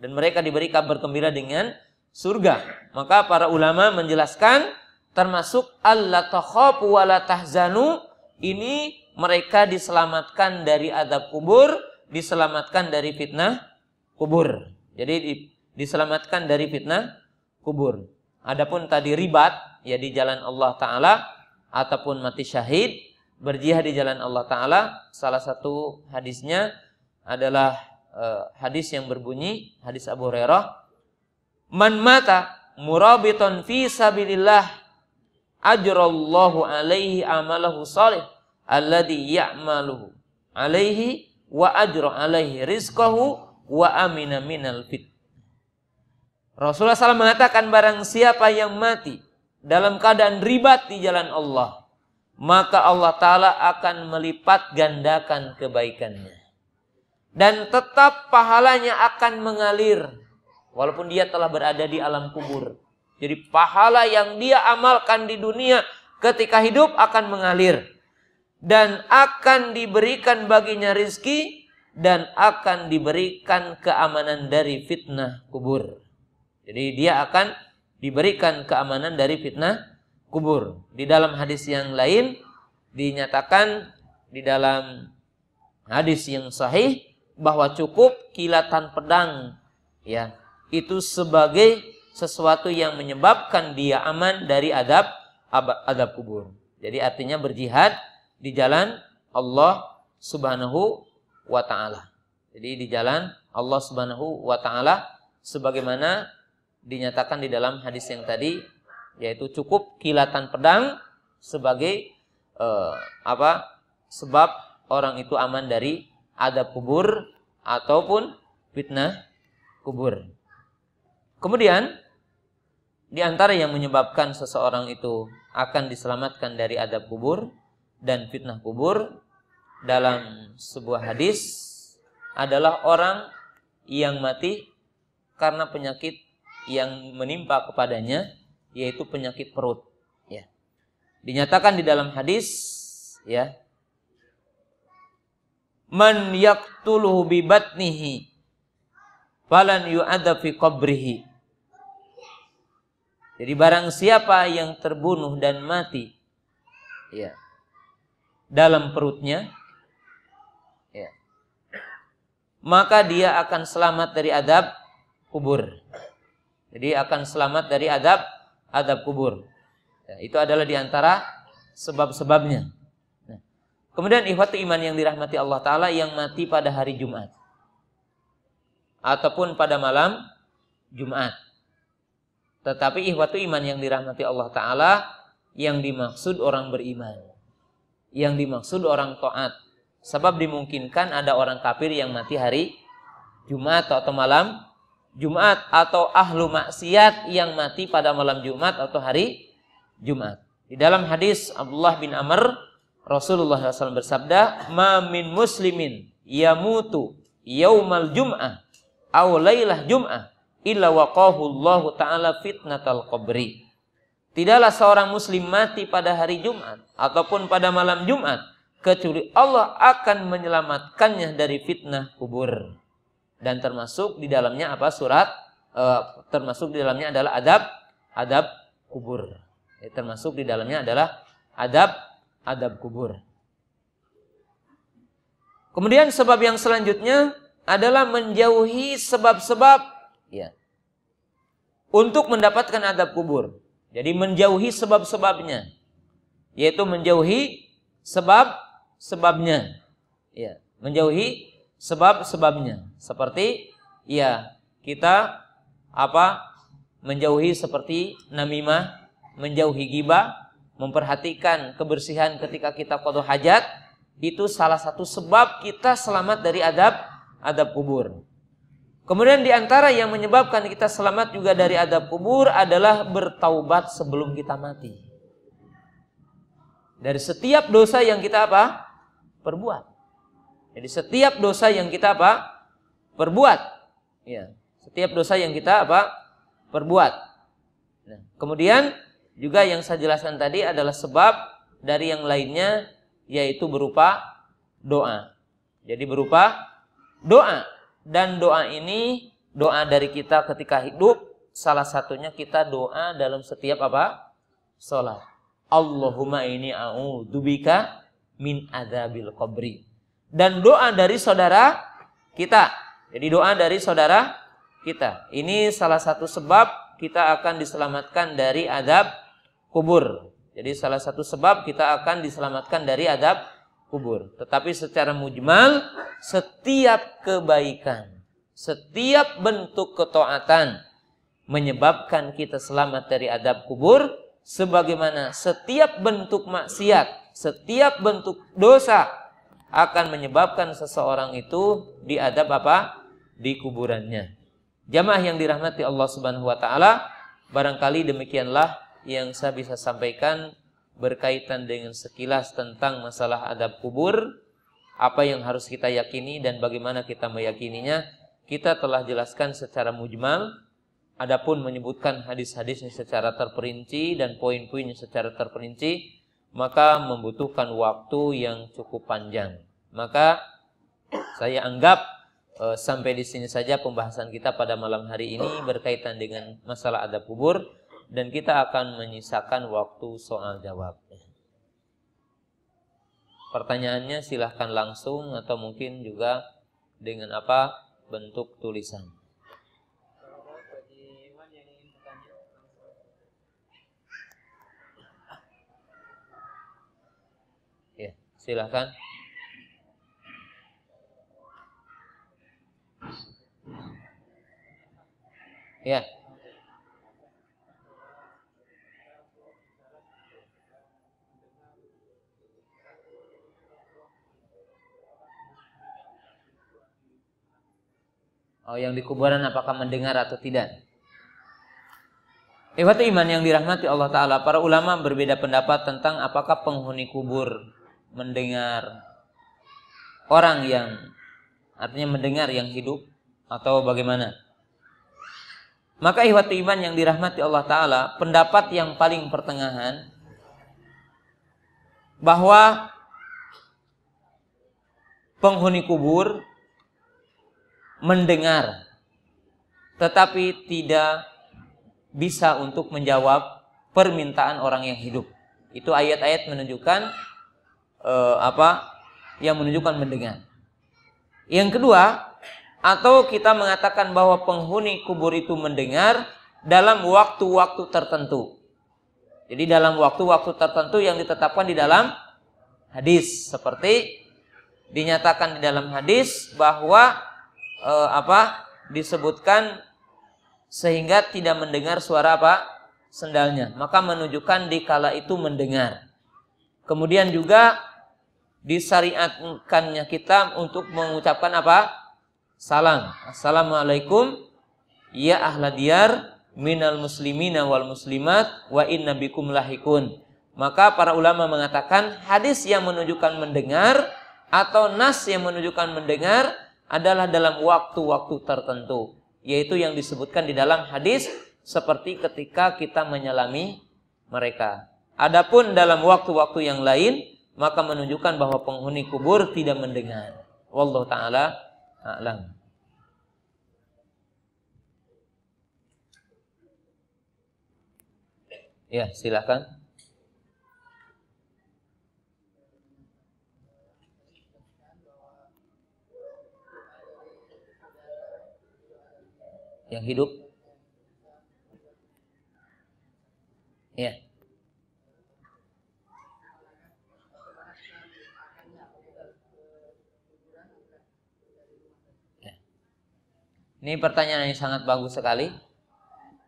Speaker 1: dan mereka diberi kabar gembira dengan surga maka para ulama menjelaskan termasuk Allah takhafu wala tahzanu ini mereka diselamatkan dari adab kubur diselamatkan dari fitnah kubur jadi diselamatkan dari fitnah kubur adapun tadi ribat ya di jalan Allah taala ataupun mati syahid berjihad di jalan Allah taala salah satu hadisnya adalah uh, hadis yang berbunyi hadis Abu Hurairah man mata murabitan fi sabilillah ajrallahu alaihi amalahu salih alladhi ya'maluhu alaihi wa ajra alaihi rizqahu wa amina minal fit Rasulullah SAW mengatakan barang siapa yang mati dalam keadaan ribat di jalan Allah, maka Allah Ta'ala akan melipat gandakan kebaikannya. Dan tetap pahalanya akan mengalir, walaupun dia telah berada di alam kubur. Jadi pahala yang dia amalkan di dunia ketika hidup akan mengalir. Dan akan diberikan baginya rizki dan akan diberikan keamanan dari fitnah kubur. Jadi dia akan diberikan keamanan dari fitnah kubur. Di dalam hadis yang lain dinyatakan di dalam hadis yang sahih bahwa cukup kilatan pedang ya itu sebagai sesuatu yang menyebabkan dia aman dari adab adab kubur. Jadi artinya berjihad di jalan Allah Subhanahu wa taala. Jadi di jalan Allah Subhanahu wa taala sebagaimana dinyatakan di dalam hadis yang tadi yaitu cukup kilatan pedang sebagai eh, apa sebab orang itu aman dari adab kubur ataupun fitnah kubur. Kemudian di antara yang menyebabkan seseorang itu akan diselamatkan dari adab kubur dan fitnah kubur dalam sebuah hadis adalah orang yang mati karena penyakit yang menimpa kepadanya yaitu penyakit perut ya. Dinyatakan di dalam hadis ya. Man yaqtuluhu bi batnihi falan yu'adzab fi qabrihi. Jadi barang siapa yang terbunuh dan mati ya dalam perutnya ya maka dia akan selamat dari adab kubur. Jadi akan selamat dari adab adab kubur. Ya, itu adalah diantara sebab-sebabnya. Nah, kemudian ihwatu iman yang dirahmati Allah Ta'ala yang mati pada hari Jumat. Ataupun pada malam Jumat. Tetapi ihwatu iman yang dirahmati Allah Ta'ala yang dimaksud orang beriman. Yang dimaksud orang to'at. Sebab dimungkinkan ada orang kafir yang mati hari Jumat atau malam Jumat atau ahlu maksiat yang mati pada malam Jumat atau hari Jumat. Di dalam hadis Abdullah bin Amr Rasulullah SAW bersabda, "Ma min muslimin yamutu yaumal jum'ah aw lailah jum'ah illa waqahu Allah taala fitnatal qabri." Tidaklah seorang muslim mati pada hari Jumat ataupun pada malam Jumat kecuali Allah akan menyelamatkannya dari fitnah kubur dan termasuk di dalamnya apa surat uh, termasuk di dalamnya adalah adab adab kubur ya, termasuk di dalamnya adalah adab adab kubur kemudian sebab yang selanjutnya adalah menjauhi sebab-sebab ya untuk mendapatkan adab kubur jadi menjauhi sebab-sebabnya yaitu menjauhi sebab sebabnya ya menjauhi sebab-sebabnya. Seperti ya kita apa menjauhi seperti namimah, menjauhi gibah, memperhatikan kebersihan ketika kita qada hajat itu salah satu sebab kita selamat dari adab adab kubur. Kemudian di antara yang menyebabkan kita selamat juga dari adab kubur adalah bertaubat sebelum kita mati. Dari setiap dosa yang kita apa? Perbuat. Jadi setiap dosa yang kita apa? Perbuat. Ya. Setiap dosa yang kita apa? Perbuat. Nah, kemudian juga yang saya jelaskan tadi adalah sebab dari yang lainnya yaitu berupa doa. Jadi berupa doa dan doa ini doa dari kita ketika hidup salah satunya kita doa dalam setiap apa? solat. Allahumma ini a'udzubika min adabil qabri dan doa dari saudara kita. Jadi doa dari saudara kita. Ini salah satu sebab kita akan diselamatkan dari adab kubur. Jadi salah satu sebab kita akan diselamatkan dari adab kubur. Tetapi secara mujmal setiap kebaikan, setiap bentuk ketaatan menyebabkan kita selamat dari adab kubur sebagaimana setiap bentuk maksiat, setiap bentuk dosa akan menyebabkan seseorang itu diadab apa? Di kuburannya. Jamaah yang dirahmati Allah Subhanahu wa taala, barangkali demikianlah yang saya bisa sampaikan berkaitan dengan sekilas tentang masalah adab kubur, apa yang harus kita yakini dan bagaimana kita meyakininya, kita telah jelaskan secara mujmal. Adapun menyebutkan hadis-hadisnya secara terperinci dan poin-poinnya secara terperinci, maka membutuhkan waktu yang cukup panjang. Maka saya anggap e, sampai di sini saja pembahasan kita pada malam hari ini berkaitan dengan masalah adab kubur dan kita akan menyisakan waktu soal jawab. Pertanyaannya silahkan langsung atau mungkin juga dengan apa bentuk tulisan. Silahkan. Ya. Oh, yang di kuburan apakah mendengar atau tidak? Ikhwatu iman yang dirahmati Allah Ta'ala Para ulama berbeda pendapat tentang apakah penghuni kubur mendengar orang yang artinya mendengar yang hidup atau bagaimana? Maka ihwati iman yang dirahmati Allah Ta'ala Pendapat yang paling pertengahan Bahwa Penghuni kubur Mendengar Tetapi tidak Bisa untuk menjawab Permintaan orang yang hidup Itu ayat-ayat menunjukkan Eh, apa yang menunjukkan mendengar. Yang kedua, atau kita mengatakan bahwa penghuni kubur itu mendengar dalam waktu-waktu tertentu. Jadi dalam waktu-waktu tertentu yang ditetapkan di dalam hadis seperti dinyatakan di dalam hadis bahwa e, apa disebutkan sehingga tidak mendengar suara apa sendalnya maka menunjukkan di kala itu mendengar kemudian juga disyariatkannya kita untuk mengucapkan apa? Salam. Assalamualaikum ya ahla diyar minal muslimina wal muslimat wa inna bikum lahikun. Maka para ulama mengatakan hadis yang menunjukkan mendengar atau nas yang menunjukkan mendengar adalah dalam waktu-waktu tertentu, yaitu yang disebutkan di dalam hadis seperti ketika kita menyalami mereka. Adapun dalam waktu-waktu yang lain maka menunjukkan bahwa penghuni kubur tidak mendengar. Wallahu taala a'lam. Ya, silakan. Yang hidup. Ya. Ini pertanyaan yang sangat bagus sekali.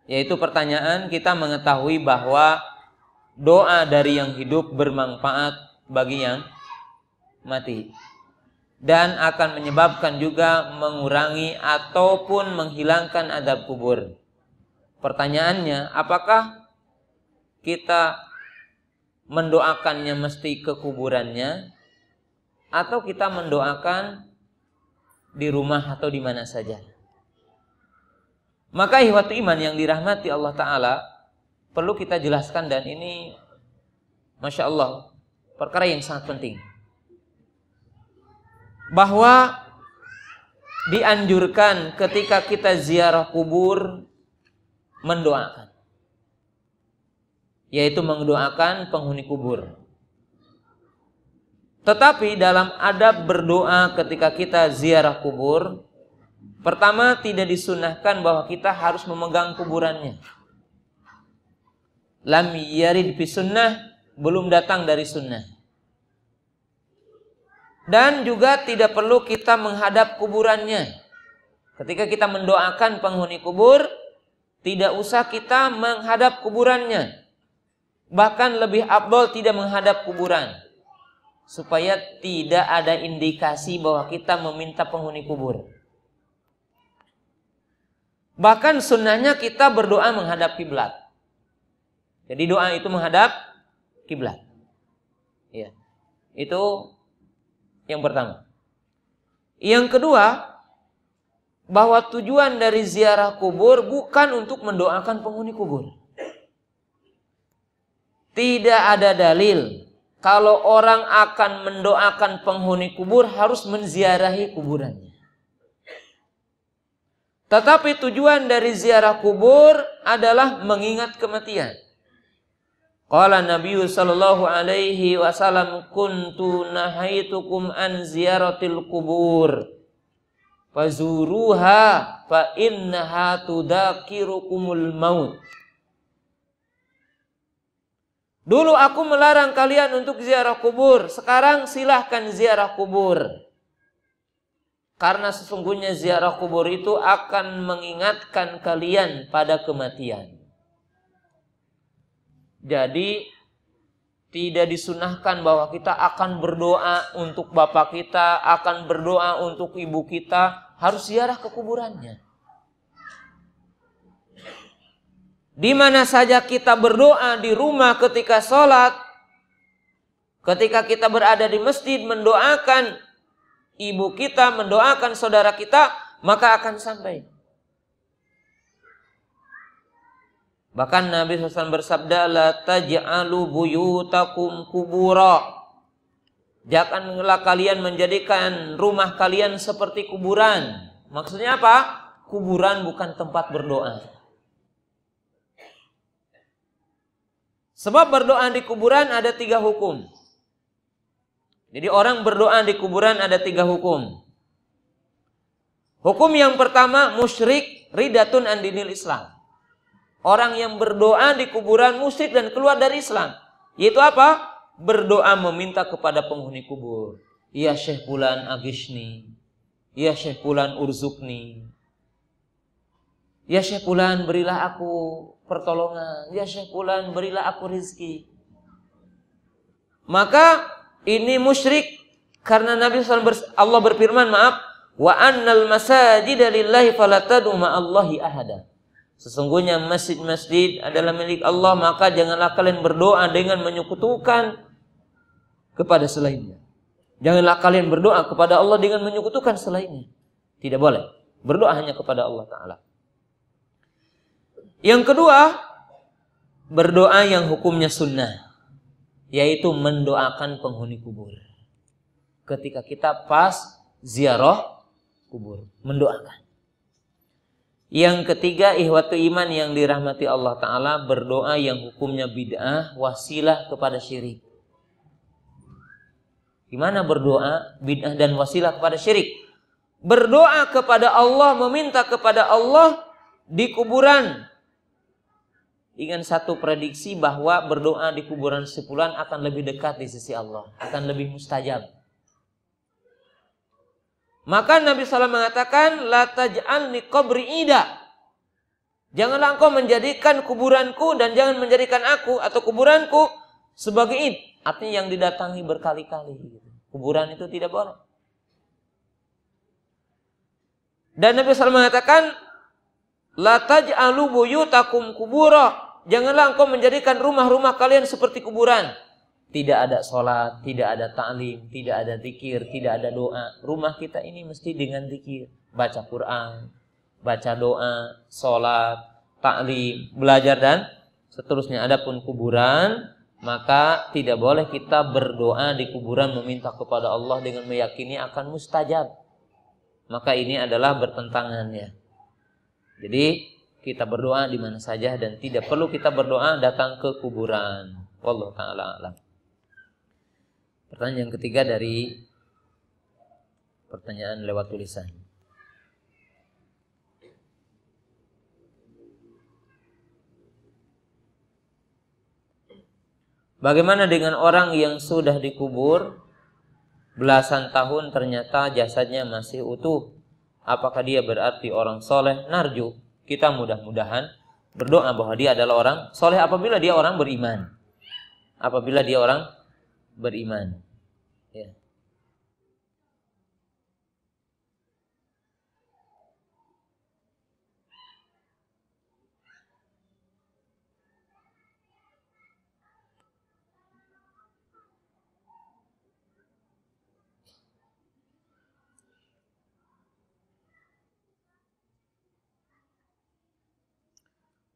Speaker 1: Yaitu pertanyaan kita mengetahui bahwa doa dari yang hidup bermanfaat bagi yang mati. Dan akan menyebabkan juga mengurangi ataupun menghilangkan adab kubur. Pertanyaannya, apakah kita mendoakannya mesti ke kuburannya atau kita mendoakan di rumah atau di mana saja? Maka hiwatu iman yang dirahmati Allah Ta'ala perlu kita jelaskan dan ini Masya Allah perkara yang sangat penting. Bahwa dianjurkan ketika kita ziarah kubur mendoakan yaitu mendoakan penghuni kubur. Tetapi dalam adab berdoa ketika kita ziarah kubur Pertama, tidak disunahkan bahwa kita harus memegang kuburannya. Lam yari fi sunnah, belum datang dari sunnah. Dan juga tidak perlu kita menghadap kuburannya. Ketika kita mendoakan penghuni kubur, tidak usah kita menghadap kuburannya. Bahkan lebih abdol tidak menghadap kuburan. Supaya tidak ada indikasi bahwa kita meminta penghuni kubur. Bahkan sunnahnya kita berdoa menghadap kiblat. Jadi doa itu menghadap kiblat. Ya. Itu yang pertama. Yang kedua, bahwa tujuan dari ziarah kubur bukan untuk mendoakan penghuni kubur. Tidak ada dalil kalau orang akan mendoakan penghuni kubur harus menziarahi kuburannya. Tetapi tujuan dari ziarah kubur adalah mengingat kematian. Qala Nabi sallallahu alaihi wasallam kuntu nahaitukum an ziyaratil kubur fazuruha fa innaha tudakirukumul maut. Dulu aku melarang kalian untuk ziarah kubur, sekarang silahkan ziarah kubur. Karena sesungguhnya ziarah kubur itu akan mengingatkan kalian pada kematian. Jadi tidak disunahkan bahwa kita akan berdoa untuk bapak kita, akan berdoa untuk ibu kita, harus ziarah ke kuburannya. Di mana saja kita berdoa di rumah ketika sholat, ketika kita berada di masjid mendoakan ibu kita mendoakan saudara kita, maka akan sampai. Bahkan Nabi SAW bersabda, La taj'alu buyutakum kubura. Janganlah kalian menjadikan rumah kalian seperti kuburan. Maksudnya apa? Kuburan bukan tempat berdoa. Sebab berdoa di kuburan ada tiga hukum. Jadi orang berdoa di kuburan ada tiga hukum. Hukum yang pertama musyrik ridatun andinil Islam. Orang yang berdoa di kuburan musyrik dan keluar dari Islam. Yaitu apa? Berdoa meminta kepada penghuni kubur. Ya Syekh Agishni. Ya Syekh Urzukni. Ya Syekh berilah aku pertolongan. Ya Syekh berilah aku rizki. Maka ini musyrik karena Nabi SAW Allah berfirman maaf wa annal masajida falatadu ma'allahi ahada sesungguhnya masjid-masjid adalah milik Allah maka janganlah kalian berdoa dengan menyekutukan kepada selainnya janganlah kalian berdoa kepada Allah dengan menyekutukan selainnya tidak boleh berdoa hanya kepada Allah taala yang kedua berdoa yang hukumnya sunnah yaitu mendoakan penghuni kubur. Ketika kita pas ziarah kubur, mendoakan. Yang ketiga ihwatu iman yang dirahmati Allah taala berdoa yang hukumnya bid'ah wasilah kepada syirik. Gimana berdoa bid'ah dan wasilah kepada syirik? Berdoa kepada Allah meminta kepada Allah di kuburan dengan satu prediksi bahwa berdoa di kuburan sepuluhan akan lebih dekat di sisi Allah, akan lebih mustajab. Maka Nabi SAW mengatakan, La taj'alni qabri ida. Janganlah engkau menjadikan kuburanku dan jangan menjadikan aku atau kuburanku sebagai id. Artinya yang didatangi berkali-kali. Gitu. Kuburan itu tidak boleh. Dan Nabi SAW mengatakan, La taj'alu buyutakum kubura. Janganlah engkau menjadikan rumah-rumah kalian seperti kuburan. Tidak ada sholat, tidak ada ta'lim, tidak ada zikir, tidak ada doa. Rumah kita ini mesti dengan zikir. Baca Quran, baca doa, sholat, ta'lim, belajar dan seterusnya. Adapun kuburan, maka tidak boleh kita berdoa di kuburan meminta kepada Allah dengan meyakini akan mustajab. Maka ini adalah bertentangannya. Jadi kita berdoa di mana saja dan tidak perlu kita berdoa datang ke kuburan. Wallahu taala alam. Pertanyaan yang ketiga dari pertanyaan lewat tulisan. Bagaimana dengan orang yang sudah dikubur belasan tahun ternyata jasadnya masih utuh? Apakah dia berarti orang soleh? Narju, kita mudah-mudahan berdoa bahwa dia adalah orang soleh apabila dia orang beriman. Apabila dia orang beriman.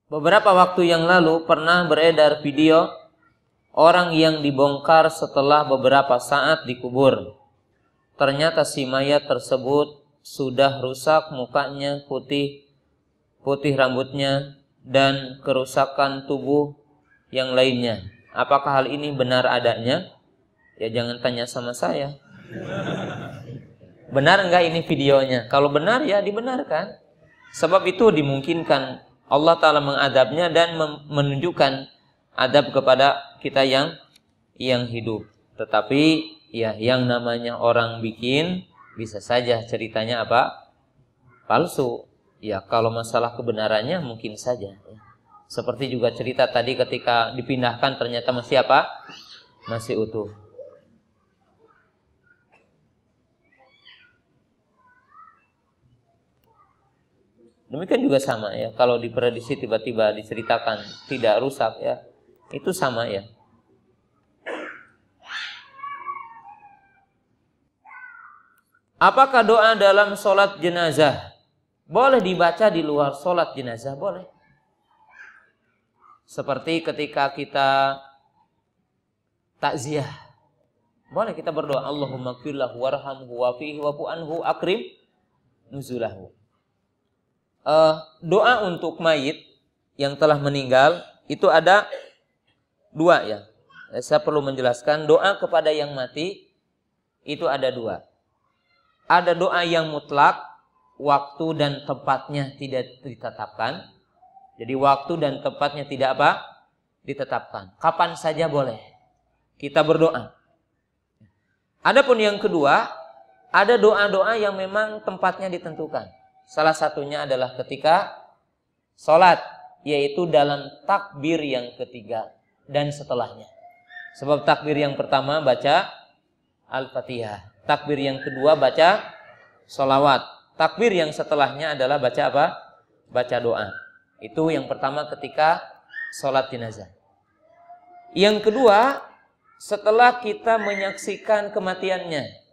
Speaker 1: Beberapa waktu yang lalu pernah beredar video orang yang dibongkar setelah beberapa saat dikubur. Ternyata si mayat tersebut sudah rusak mukanya putih, putih rambutnya, dan kerusakan tubuh yang lainnya. Apakah hal ini benar adanya? Ya jangan tanya sama saya. Benar enggak ini videonya? Kalau benar ya dibenarkan. Sebab itu dimungkinkan Allah Ta'ala mengadabnya dan menunjukkan adab kepada kita yang yang hidup. Tetapi ya yang namanya orang bikin bisa saja ceritanya apa? Palsu. Ya kalau masalah kebenarannya mungkin saja. Ya. Seperti juga cerita tadi ketika dipindahkan ternyata masih apa? Masih utuh. Demikian juga sama ya, kalau di diprediksi tiba-tiba diceritakan tidak rusak ya, itu sama ya. Apakah doa dalam sholat jenazah? Boleh dibaca di luar sholat jenazah, boleh. Seperti ketika kita takziah. Boleh kita berdoa Allahumma kfirlahu warhamhu wafihi fihi akrim nuzulahu uh, doa untuk mayit yang telah meninggal itu ada dua ya. Eh, saya perlu menjelaskan doa kepada yang mati itu ada dua. Ada doa yang mutlak, waktu dan tempatnya tidak ditetapkan. Jadi waktu dan tempatnya tidak apa? Ditetapkan. Kapan saja boleh kita berdoa. Adapun yang kedua, ada doa-doa yang memang tempatnya ditentukan. Salah satunya adalah ketika sholat, yaitu dalam takbir yang ketiga dan setelahnya. Sebab takbir yang pertama baca Al-Fatihah. Takbir yang kedua baca sholawat. Takbir yang setelahnya adalah baca apa? Baca doa. Itu yang pertama ketika sholat jenazah. Yang kedua, setelah kita menyaksikan kematiannya,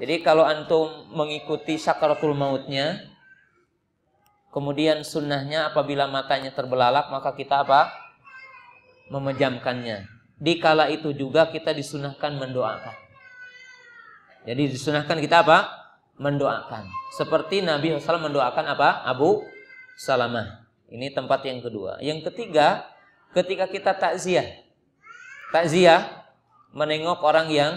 Speaker 1: jadi kalau antum mengikuti sakaratul mautnya, kemudian sunnahnya apabila matanya terbelalak maka kita apa? Memejamkannya. Di kala itu juga kita disunahkan mendoakan. Jadi disunahkan kita apa? Mendoakan. Seperti Nabi SAW mendoakan apa? Abu Salamah. Ini tempat yang kedua. Yang ketiga, ketika kita takziah. Takziah menengok orang yang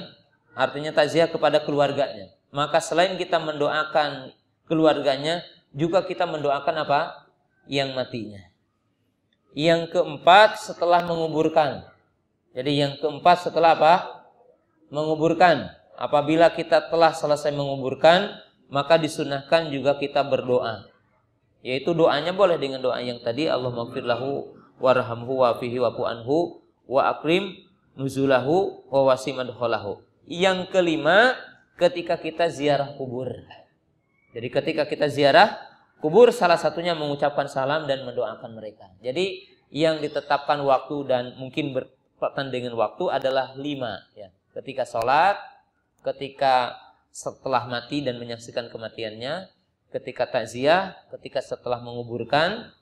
Speaker 1: artinya takziah kepada keluarganya. Maka selain kita mendoakan keluarganya, juga kita mendoakan apa? Yang matinya. Yang keempat setelah menguburkan. Jadi yang keempat setelah apa? Menguburkan. Apabila kita telah selesai menguburkan, maka disunahkan juga kita berdoa. Yaitu doanya boleh dengan doa yang tadi Allah maghfirlahu warhamhu wa fihi wa anhu wa akrim nuzulahu wa wasimadholahu. Yang kelima, ketika kita ziarah kubur. Jadi ketika kita ziarah kubur salah satunya mengucapkan salam dan mendoakan mereka. Jadi yang ditetapkan waktu dan mungkin berkaitan dengan waktu adalah lima. Ya. Ketika sholat, ketika setelah mati dan menyaksikan kematiannya, ketika takziah, ketika setelah menguburkan,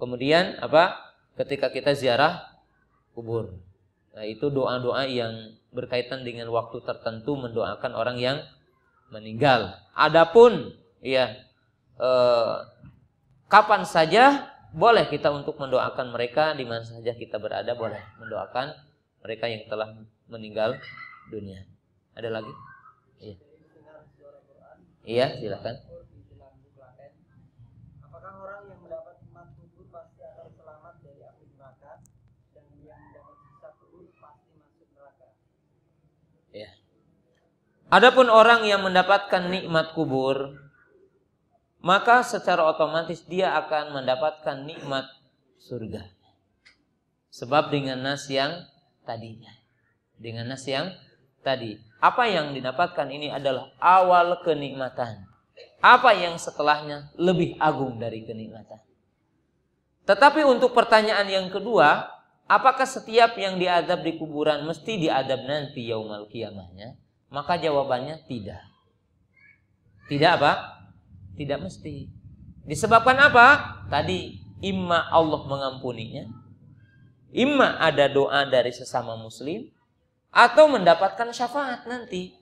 Speaker 1: kemudian apa? Ketika kita ziarah kubur. Nah, itu doa-doa yang berkaitan dengan waktu tertentu mendoakan orang yang meninggal. Adapun ya eh, kapan saja boleh kita untuk mendoakan mereka di mana saja kita berada boleh mendoakan mereka yang telah meninggal dunia. Ada lagi? Iya. Iya, silakan. Adapun orang yang mendapatkan nikmat kubur, maka secara otomatis dia akan mendapatkan nikmat surga. Sebab dengan nas yang tadinya. Dengan nas yang tadi. Apa yang didapatkan ini adalah awal kenikmatan. Apa yang setelahnya lebih agung dari kenikmatan. Tetapi untuk pertanyaan yang kedua, apakah setiap yang diadab di kuburan mesti diadab nanti yaumal kiamahnya? Maka jawabannya tidak. Tidak apa? Tidak mesti. Disebabkan apa? Tadi imma Allah mengampuninya, imma ada doa dari sesama muslim atau mendapatkan syafaat nanti.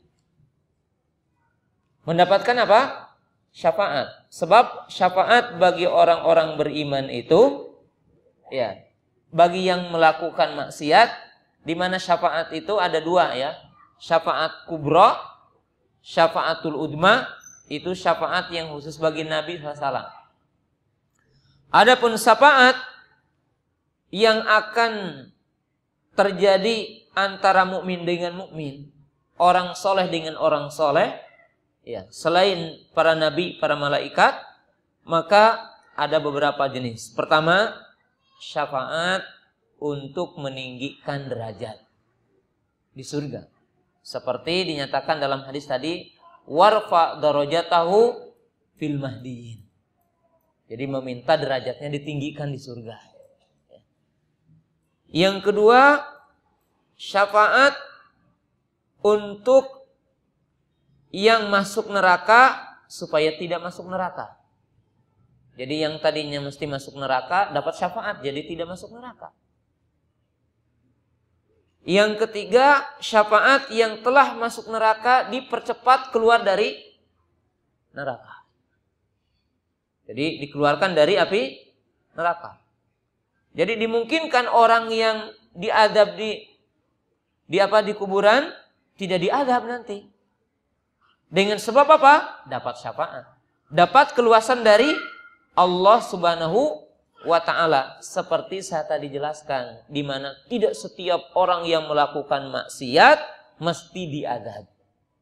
Speaker 1: Mendapatkan apa? Syafaat. Sebab syafaat bagi orang-orang beriman itu ya, bagi yang melakukan maksiat di mana syafaat itu ada dua ya syafaat Kubro, syafaatul udma, itu syafaat yang khusus bagi Nabi SAW. Adapun syafaat yang akan terjadi antara mukmin dengan mukmin, orang soleh dengan orang soleh, ya selain para nabi, para malaikat, maka ada beberapa jenis. Pertama, syafaat untuk meninggikan derajat di surga. Seperti dinyatakan dalam hadis tadi, warfa darajatahu fil mahdiin. Jadi meminta derajatnya ditinggikan di surga. Yang kedua, syafaat untuk yang masuk neraka supaya tidak masuk neraka. Jadi yang tadinya mesti masuk neraka dapat syafaat jadi tidak masuk neraka. Yang ketiga, syafaat yang telah masuk neraka dipercepat keluar dari neraka. Jadi dikeluarkan dari api neraka. Jadi dimungkinkan orang yang diadab di di apa di kuburan tidak diadab nanti. Dengan sebab apa? Dapat syafaat. Dapat keluasan dari Allah Subhanahu wa taala seperti saya tadi jelaskan di mana tidak setiap orang yang melakukan maksiat mesti diadab.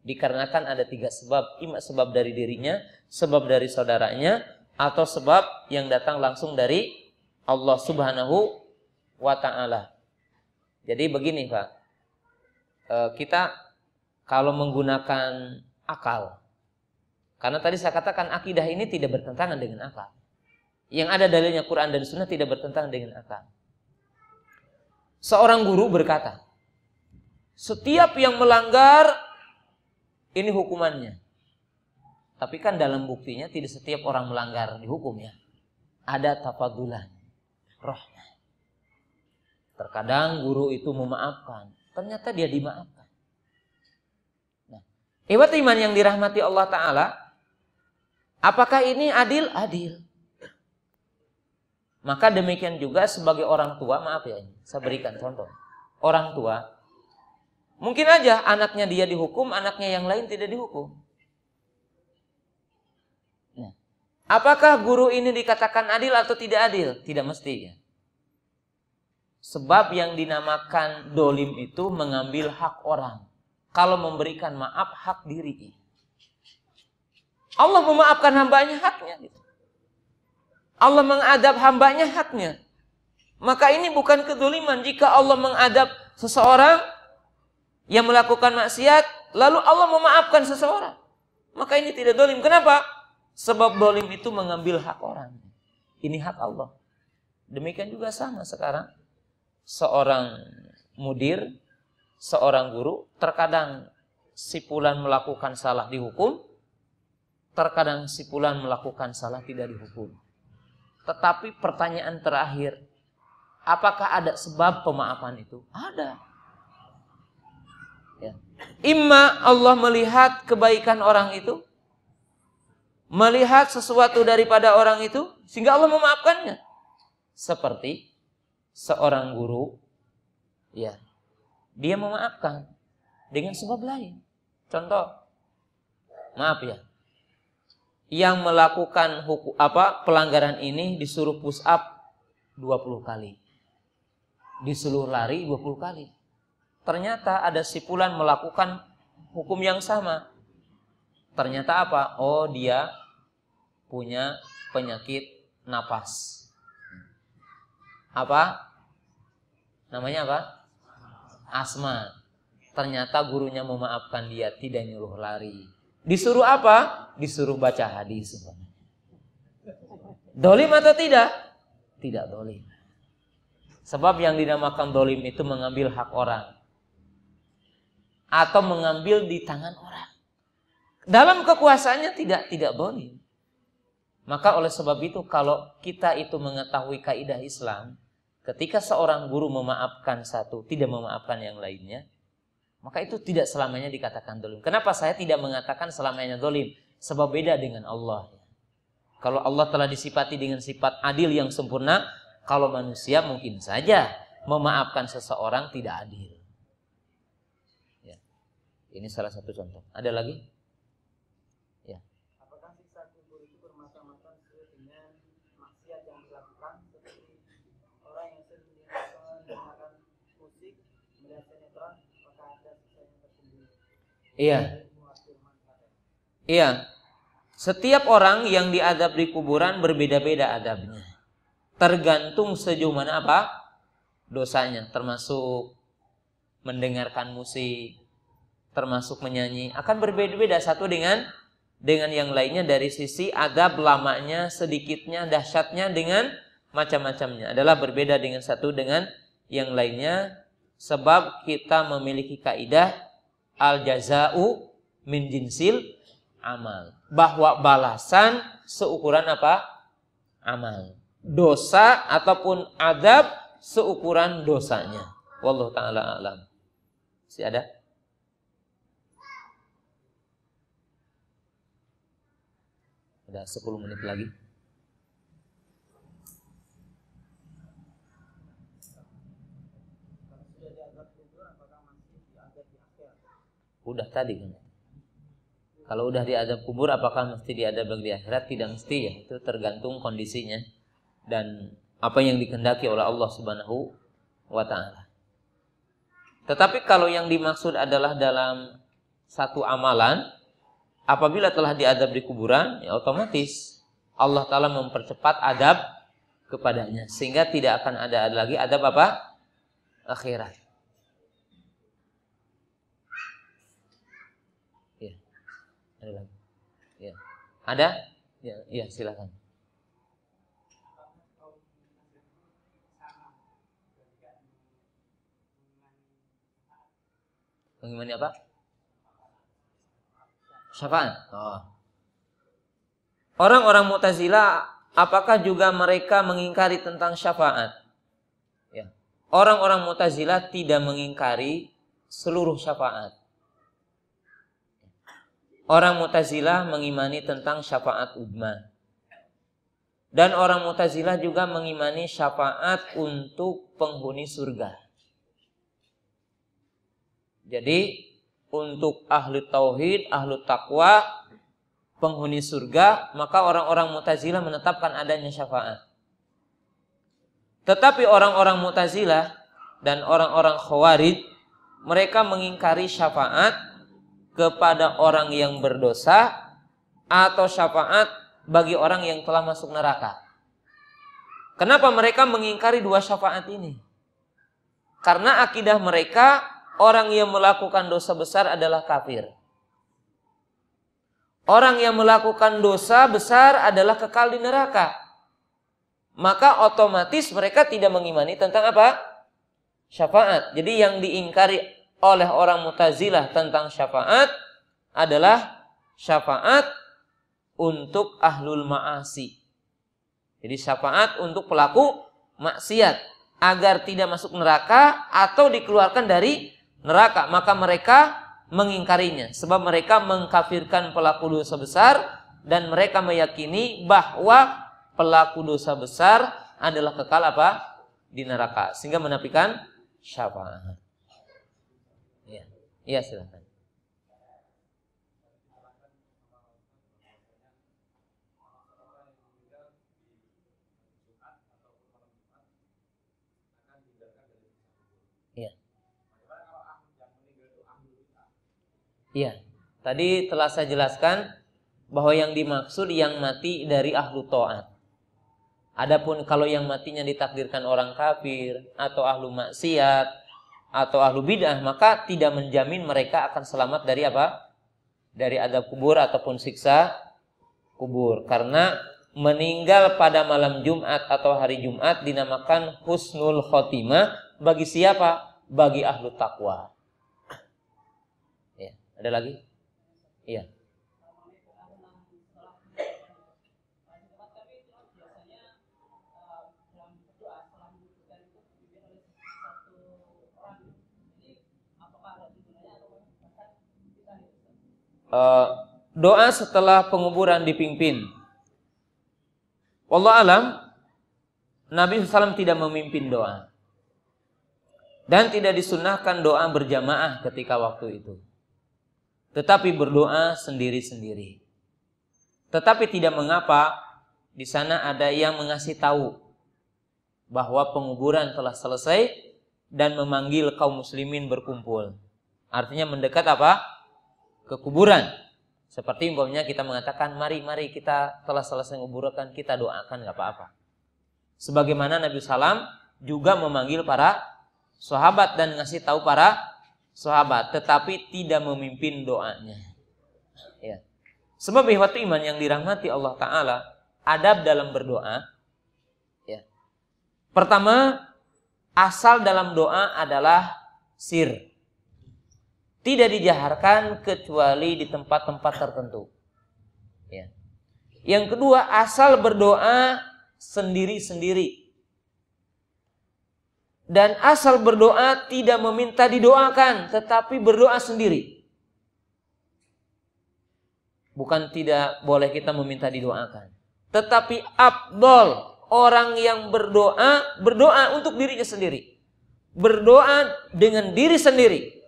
Speaker 1: Dikarenakan ada tiga sebab, imak sebab dari dirinya, sebab dari saudaranya, atau sebab yang datang langsung dari Allah Subhanahu wa taala. Jadi begini, Pak. E, kita kalau menggunakan akal karena tadi saya katakan akidah ini tidak bertentangan dengan akal yang ada dalilnya Quran dan Sunnah tidak bertentangan dengan akal. Seorang guru berkata, setiap yang melanggar ini hukumannya. Tapi kan dalam buktinya tidak setiap orang melanggar dihukum ya. Ada tafadulan, rohnya. Terkadang guru itu memaafkan, ternyata dia dimaafkan. Nah, iman yang dirahmati Allah Ta'ala, apakah ini adil? Adil. Maka demikian juga sebagai orang tua, maaf ya, saya berikan contoh. Orang tua, mungkin aja anaknya dia dihukum, anaknya yang lain tidak dihukum. Ya. apakah guru ini dikatakan adil atau tidak adil? Tidak mesti ya. Sebab yang dinamakan dolim itu mengambil hak orang. Kalau memberikan maaf hak diri. Allah memaafkan hambanya haknya. Gitu. Allah mengadab hambanya haknya. Maka ini bukan keduliman jika Allah mengadab seseorang yang melakukan maksiat, lalu Allah memaafkan seseorang. Maka ini tidak dolim. Kenapa? Sebab dolim itu mengambil hak orang. Ini hak Allah. Demikian juga sama sekarang. Seorang mudir, seorang guru, terkadang si pulan melakukan salah dihukum, terkadang si pulan melakukan salah tidak dihukum. Tetapi pertanyaan terakhir, apakah ada sebab pemaafan itu? Ada. Ya. Imma Allah melihat kebaikan orang itu, melihat sesuatu daripada orang itu, sehingga Allah memaafkannya. Seperti seorang guru, ya, dia memaafkan dengan sebab lain. Contoh, maaf ya, yang melakukan huku, apa pelanggaran ini disuruh push up 20 kali. Disuruh lari 20 kali. Ternyata ada si Pulan melakukan hukum yang sama. Ternyata apa? Oh, dia punya penyakit napas. Apa? Namanya apa? Asma. Ternyata gurunya memaafkan dia tidak nyuruh lari Disuruh apa? Disuruh baca hadis Dolim atau tidak? Tidak dolim. Sebab yang dinamakan dolim itu mengambil hak orang. Atau mengambil di tangan orang. Dalam kekuasaannya tidak tidak dolim. Maka oleh sebab itu kalau kita itu mengetahui kaidah Islam, ketika seorang guru memaafkan satu, tidak memaafkan yang lainnya, maka itu tidak selamanya dikatakan dolim. Kenapa saya tidak mengatakan selamanya dolim? Sebab beda dengan Allah. Kalau Allah telah disipati dengan sifat adil yang sempurna, kalau manusia mungkin saja memaafkan seseorang tidak adil. Ya. Ini salah satu contoh. Ada lagi? Iya. Iya. Setiap orang yang diadab di kuburan berbeda-beda adabnya. Tergantung sejauh mana apa dosanya, termasuk mendengarkan musik, termasuk menyanyi akan berbeda-beda satu dengan dengan yang lainnya dari sisi adab lamanya, sedikitnya, dahsyatnya dengan macam-macamnya adalah berbeda dengan satu dengan yang lainnya sebab kita memiliki kaidah al jazau min jinsil amal. Bahwa balasan seukuran apa? Amal. Dosa ataupun adab seukuran dosanya. Wallahu taala alam. Si ada? Ada 10 menit lagi. Udah tadi kan. Kalau udah diadab kubur apakah mesti diadab di akhirat? Tidak mesti ya. Itu tergantung kondisinya dan apa yang dikehendaki oleh Allah Subhanahu wa taala. Tetapi kalau yang dimaksud adalah dalam satu amalan, apabila telah diadab di kuburan, ya otomatis Allah taala mempercepat adab kepadanya sehingga tidak akan ada lagi adab apa? akhirat. Ada? Ya, ya silakan. Mengimani apa? Syafaat. Oh. Orang-orang Mu'tazila, apakah juga mereka mengingkari tentang syafaat? Ya. Orang-orang Mu'tazila tidak mengingkari seluruh syafaat. Orang Mu'tazilah mengimani tentang syafaat udma. Dan orang Mu'tazilah juga mengimani syafaat untuk penghuni surga. Jadi untuk ahli tauhid, ahli takwa, penghuni surga, maka orang-orang Mu'tazilah menetapkan adanya syafaat. Tetapi orang-orang Mu'tazilah dan orang-orang Khawarij mereka mengingkari syafaat kepada orang yang berdosa atau syafaat bagi orang yang telah masuk neraka. Kenapa mereka mengingkari dua syafaat ini? Karena akidah mereka orang yang melakukan dosa besar adalah kafir. Orang yang melakukan dosa besar adalah kekal di neraka. Maka otomatis mereka tidak mengimani tentang apa? Syafaat. Jadi yang diingkari oleh orang Mu'tazilah tentang syafaat adalah syafaat untuk ahlul ma'asi. Jadi syafaat untuk pelaku maksiat agar tidak masuk neraka atau dikeluarkan dari neraka, maka mereka mengingkarinya sebab mereka mengkafirkan pelaku dosa besar dan mereka meyakini bahwa pelaku dosa besar adalah kekal apa? di neraka sehingga menafikan syafaat. Iya silahkan. Iya. iya. Tadi telah saya jelaskan bahwa yang dimaksud yang mati dari ahlu to'at. Adapun kalau yang matinya ditakdirkan orang kafir atau ahlu maksiat atau ahlu bid'ah maka tidak menjamin mereka akan selamat dari apa? Dari adab kubur ataupun siksa kubur. Karena meninggal pada malam Jumat atau hari Jumat dinamakan husnul khotimah bagi siapa? Bagi ahlu takwa. Ya, ada lagi? Iya. Eh, doa setelah penguburan dipimpin. Wallah alam, Nabi SAW tidak memimpin doa. Dan tidak disunahkan doa berjamaah ketika waktu itu. Tetapi berdoa sendiri-sendiri. Tetapi tidak mengapa di sana ada yang mengasih tahu bahwa penguburan telah selesai dan memanggil kaum muslimin berkumpul. Artinya mendekat apa? ke kuburan. Seperti umpamanya kita mengatakan, mari, mari kita telah selesai menguburkan, kita doakan, nggak apa-apa. Sebagaimana Nabi Sallam juga memanggil para sahabat dan ngasih tahu para sahabat, tetapi tidak memimpin doanya. Ya. Sebab ihwatu iman yang dirahmati Allah Ta'ala, adab dalam berdoa, ya. pertama, asal dalam doa adalah sir tidak dijaharkan kecuali di tempat-tempat tertentu. Ya. Yang kedua, asal berdoa sendiri-sendiri. Dan asal berdoa tidak meminta didoakan, tetapi berdoa sendiri. Bukan tidak boleh kita meminta didoakan. Tetapi abdol, orang yang berdoa, berdoa untuk dirinya sendiri. Berdoa dengan diri sendiri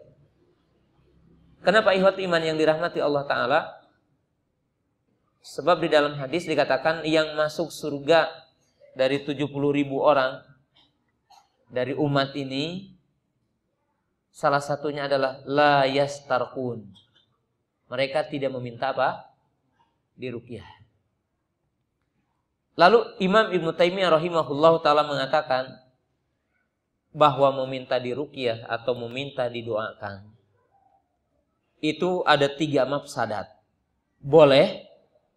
Speaker 1: Kenapa ikhwat iman yang dirahmati Allah Ta'ala? Sebab di dalam hadis dikatakan yang masuk surga dari 70 ribu orang dari umat ini salah satunya adalah la yastarkun. Mereka tidak meminta apa? di Dirukyah. Lalu Imam Ibnu Taimiyah rahimahullah taala mengatakan bahwa meminta di dirukyah atau meminta didoakan itu ada tiga mafsadat. Boleh,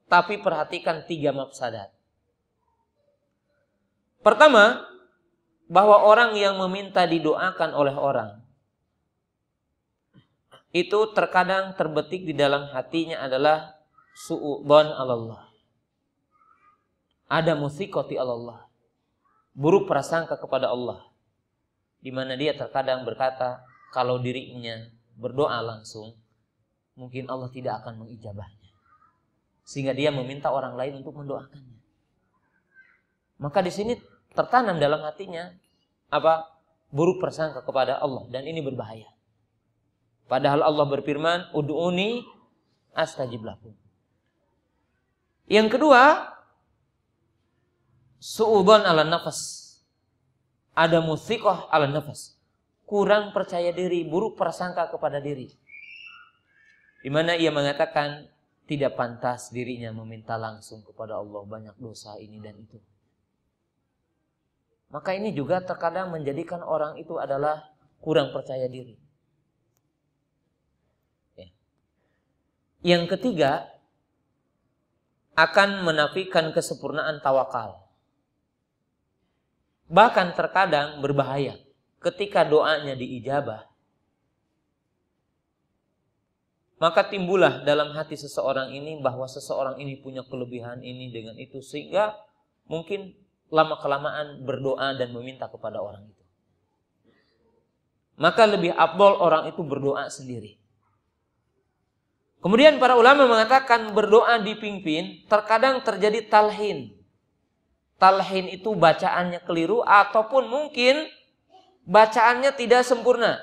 Speaker 1: tapi perhatikan tiga mafsadat. Pertama, bahwa orang yang meminta didoakan oleh orang itu terkadang terbetik di dalam hatinya adalah suudon Allah. Ada musikoti Allah. Buruk prasangka kepada Allah. Di mana dia terkadang berkata, kalau dirinya berdoa langsung, mungkin Allah tidak akan mengijabahnya. Sehingga dia meminta orang lain untuk mendoakannya. Maka di sini tertanam dalam hatinya apa? buruk persangka kepada Allah dan ini berbahaya. Padahal Allah berfirman, "Ud'uni astajib lakum." Yang kedua, su'uban ala nafas. Ada musikoh ala nafas. Kurang percaya diri, buruk persangka kepada diri. Di mana ia mengatakan tidak pantas dirinya meminta langsung kepada Allah banyak dosa ini dan itu. Maka ini juga terkadang menjadikan orang itu adalah kurang percaya diri. Ya. Yang ketiga akan menafikan kesempurnaan tawakal. Bahkan terkadang berbahaya ketika doanya diijabah maka timbullah dalam hati seseorang ini bahwa seseorang ini punya kelebihan ini dengan itu sehingga mungkin lama kelamaan berdoa dan meminta kepada orang itu. Maka lebih abdol orang itu berdoa sendiri. Kemudian para ulama mengatakan berdoa dipimpin terkadang terjadi talhin. Talhin itu bacaannya keliru ataupun mungkin bacaannya tidak sempurna.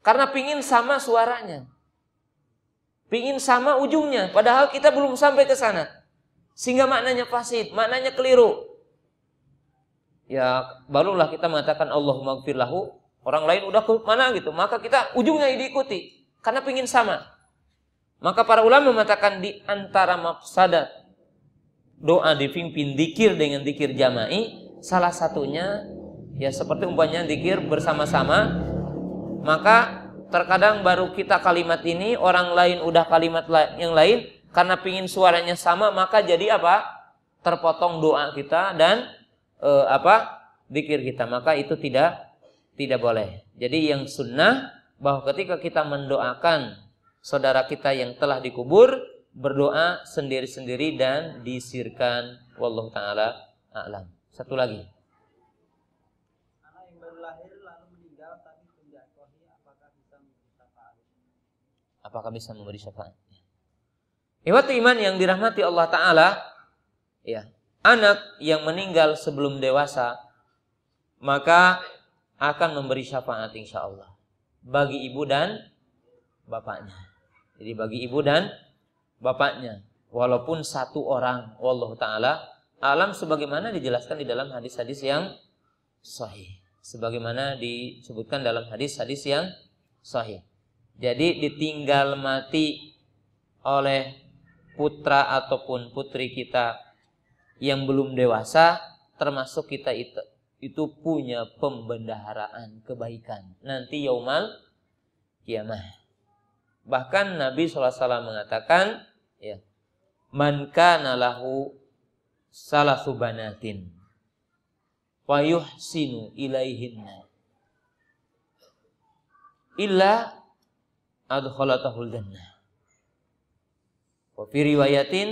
Speaker 1: Karena pingin sama suaranya. Pingin sama ujungnya, padahal kita belum sampai ke sana. Sehingga maknanya fasid, maknanya keliru. Ya, barulah kita mengatakan Allahumma lahu. Orang lain udah ke mana gitu, maka kita ujungnya diikuti karena pingin sama. Maka para ulama mengatakan di antara mafsadat doa dipimpin dikir dengan dikir jama'i salah satunya ya seperti umpamanya dikir bersama-sama maka Terkadang baru kita kalimat ini, orang lain udah kalimat yang lain, karena pingin suaranya sama, maka jadi apa? Terpotong doa kita dan e, apa? Dikir kita. Maka itu tidak tidak boleh. Jadi yang sunnah bahwa ketika kita mendoakan saudara kita yang telah dikubur, berdoa sendiri-sendiri dan disirkan. Wallahu taala a'lam. Satu lagi. apakah bisa memberi syafaat. Iwat iman yang dirahmati Allah Ta'ala, ya, anak yang meninggal sebelum dewasa, maka akan memberi syafaat insya Allah. Bagi ibu dan bapaknya. Jadi bagi ibu dan bapaknya. Walaupun satu orang, Wallahu Ta'ala, alam sebagaimana dijelaskan di dalam hadis-hadis yang sahih. Sebagaimana disebutkan dalam hadis-hadis yang sahih. Jadi ditinggal mati oleh putra ataupun putri kita yang belum dewasa termasuk kita itu itu punya pembendaharaan kebaikan nanti yaumal kiamah. Bahkan Nabi SAW mengatakan ya man kana lahu salasu banatin wa ilaihinna illa adkhalatahul jannah. Wa fi riwayatin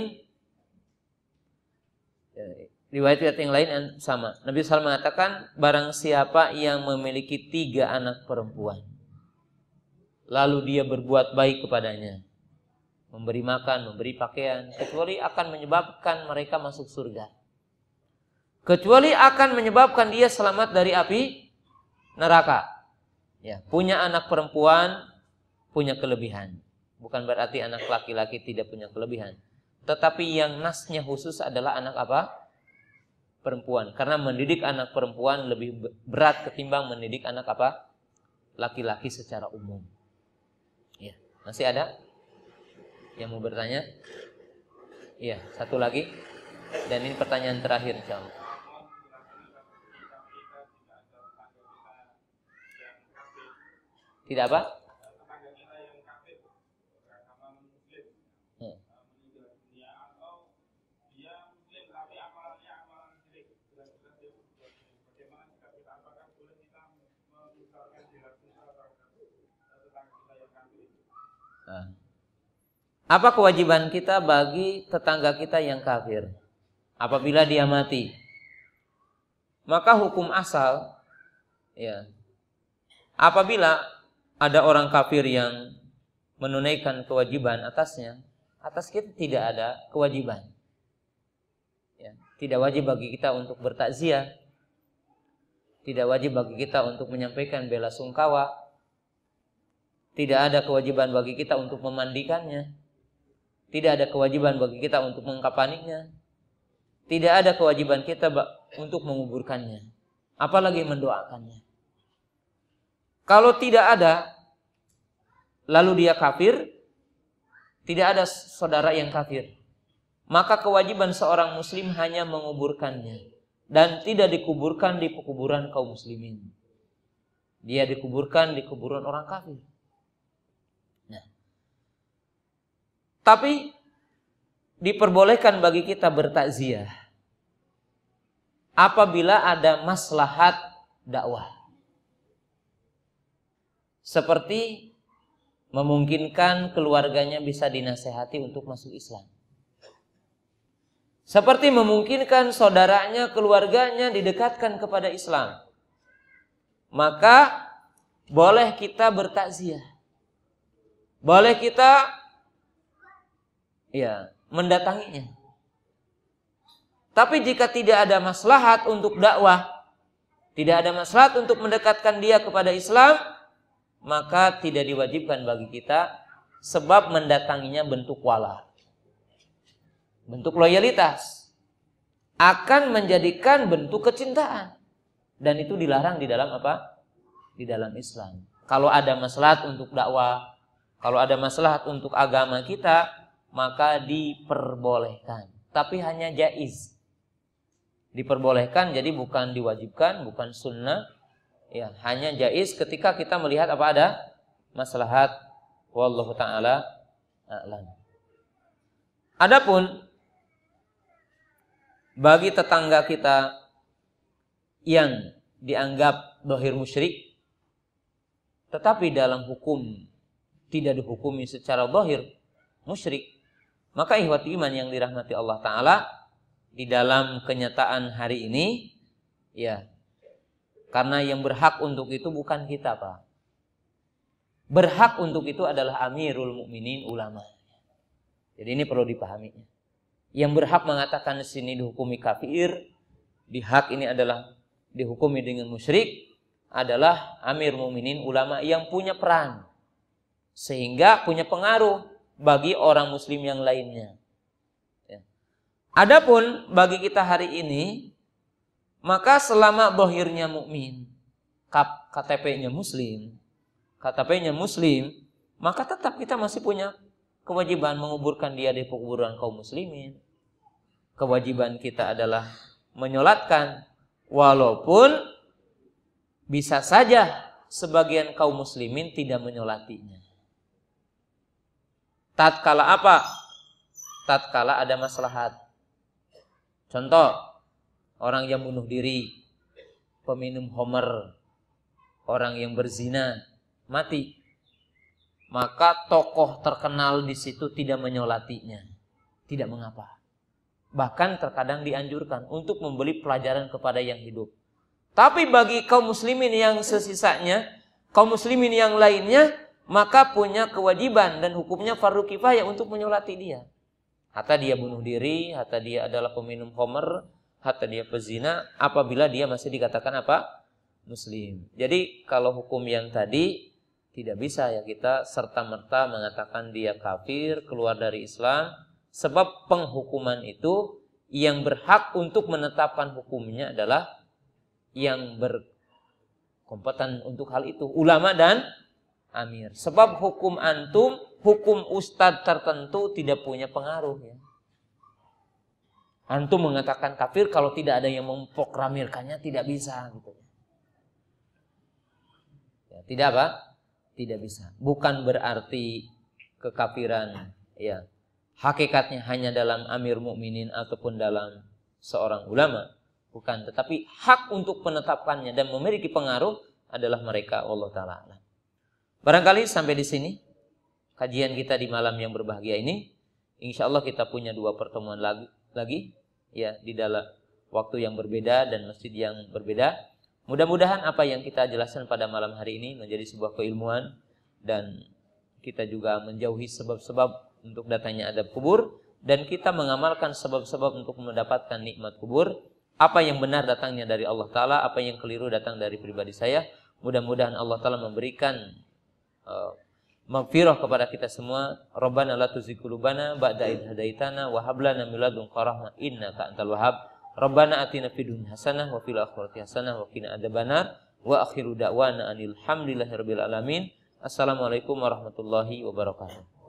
Speaker 1: ya, riwayat yang lain sama. Nabi SAW mengatakan barang siapa yang memiliki tiga anak perempuan lalu dia berbuat baik kepadanya memberi makan, memberi pakaian kecuali akan menyebabkan mereka masuk surga kecuali akan menyebabkan dia selamat dari api neraka ya punya anak perempuan punya kelebihan. Bukan berarti anak laki-laki tidak punya kelebihan. Tetapi yang nasnya khusus adalah anak apa? Perempuan. Karena mendidik anak perempuan lebih berat ketimbang mendidik anak apa? Laki-laki secara umum. Ya. Masih ada? Yang mau bertanya? Iya, satu lagi. Dan ini pertanyaan terakhir, insyaallah. Tidak apa? Apa kewajiban kita bagi tetangga kita yang kafir apabila dia mati? Maka hukum asal ya. Apabila ada orang kafir yang menunaikan kewajiban atasnya, atas kita tidak ada kewajiban. Ya, tidak wajib bagi kita untuk bertakziah. Tidak wajib bagi kita untuk menyampaikan bela sungkawa. Tidak ada kewajiban bagi kita untuk memandikannya. Tidak ada kewajiban bagi kita untuk mengkapaninya. Tidak ada kewajiban kita untuk menguburkannya. Apalagi mendoakannya. Kalau tidak ada, lalu dia kafir, tidak ada saudara yang kafir. Maka kewajiban seorang muslim hanya menguburkannya dan tidak dikuburkan di pekuburan kaum muslimin. Dia dikuburkan di kuburan orang kafir. Tapi diperbolehkan bagi kita bertakziah apabila ada maslahat dakwah. Seperti memungkinkan keluarganya bisa dinasehati untuk masuk Islam. Seperti memungkinkan saudaranya, keluarganya didekatkan kepada Islam. Maka boleh kita bertakziah. Boleh kita ya mendatanginya. Tapi jika tidak ada maslahat untuk dakwah, tidak ada maslahat untuk mendekatkan dia kepada Islam, maka tidak diwajibkan bagi kita sebab mendatanginya bentuk wala. Bentuk loyalitas akan menjadikan bentuk kecintaan dan itu dilarang di dalam apa? Di dalam Islam. Kalau ada maslahat untuk dakwah, kalau ada maslahat untuk agama kita, maka diperbolehkan. Tapi hanya jais Diperbolehkan jadi bukan diwajibkan, bukan sunnah. Ya, hanya jais. ketika kita melihat apa ada maslahat wallahu taala a'lam. Adapun bagi tetangga kita yang dianggap dohir musyrik tetapi dalam hukum tidak dihukumi secara dohir musyrik maka ikhwati iman yang dirahmati Allah Ta'ala di dalam kenyataan hari ini, ya, karena yang berhak untuk itu bukan kita, Pak. Berhak untuk itu adalah Amirul Mukminin ulama. Jadi ini perlu dipahami. Yang berhak mengatakan sini dihukumi kafir, di hak ini adalah dihukumi dengan musyrik adalah Amir Mukminin ulama yang punya peran sehingga punya pengaruh bagi orang muslim yang lainnya. Ya. Adapun bagi kita hari ini, maka selama bohirnya mukmin, KTP-nya muslim, KTP-nya muslim, maka tetap kita masih punya kewajiban menguburkan dia di pekuburan kaum muslimin. Kewajiban kita adalah menyolatkan walaupun bisa saja sebagian kaum muslimin tidak menyolatinya. Tatkala apa? Tatkala ada maslahat. Contoh, orang yang bunuh diri, peminum homer, orang yang berzina, mati. Maka tokoh terkenal di situ tidak menyolatinya. Tidak mengapa. Bahkan terkadang dianjurkan untuk membeli pelajaran kepada yang hidup. Tapi bagi kaum muslimin yang sesisanya, kaum muslimin yang lainnya, maka punya kewajiban dan hukumnya fardu kifayah ya untuk menyolati dia. Hatta dia bunuh diri, hatta dia adalah peminum homer, hatta dia pezina, apabila dia masih dikatakan apa? Muslim. Jadi kalau hukum yang tadi tidak bisa ya kita serta-merta mengatakan dia kafir, keluar dari Islam, sebab penghukuman itu yang berhak untuk menetapkan hukumnya adalah yang berkompeten untuk hal itu, ulama dan amir. Sebab hukum antum, hukum ustadz tertentu tidak punya pengaruh ya. Antum mengatakan kafir kalau tidak ada yang memprogramirkannya tidak bisa gitu. Ya, tidak apa? Tidak bisa. Bukan berarti kekafiran ya hakikatnya hanya dalam amir mukminin ataupun dalam seorang ulama bukan tetapi hak untuk penetapannya dan memiliki pengaruh adalah mereka Allah taala Barangkali sampai di sini kajian kita di malam yang berbahagia ini. Insya Allah kita punya dua pertemuan lagi, lagi ya di dalam waktu yang berbeda dan masjid yang berbeda. Mudah-mudahan apa yang kita jelaskan pada malam hari ini menjadi sebuah keilmuan dan kita juga menjauhi sebab-sebab untuk datangnya ada kubur dan kita mengamalkan sebab-sebab untuk mendapatkan nikmat kubur. Apa yang benar datangnya dari Allah Ta'ala, apa yang keliru datang dari pribadi saya. Mudah-mudahan Allah Ta'ala memberikan uh, kepada kita semua. Rabbana la tuzigh qulubana ba'da idh hadaitana wa hab lana min ladunka rahmah innaka antal wahhab. Rabbana atina fid dunya hasanah wa fil akhirati hasanah wa qina adzabannar wa akhiru da'wana anil hamdulillahirabbil alamin. Assalamualaikum warahmatullahi wabarakatuh.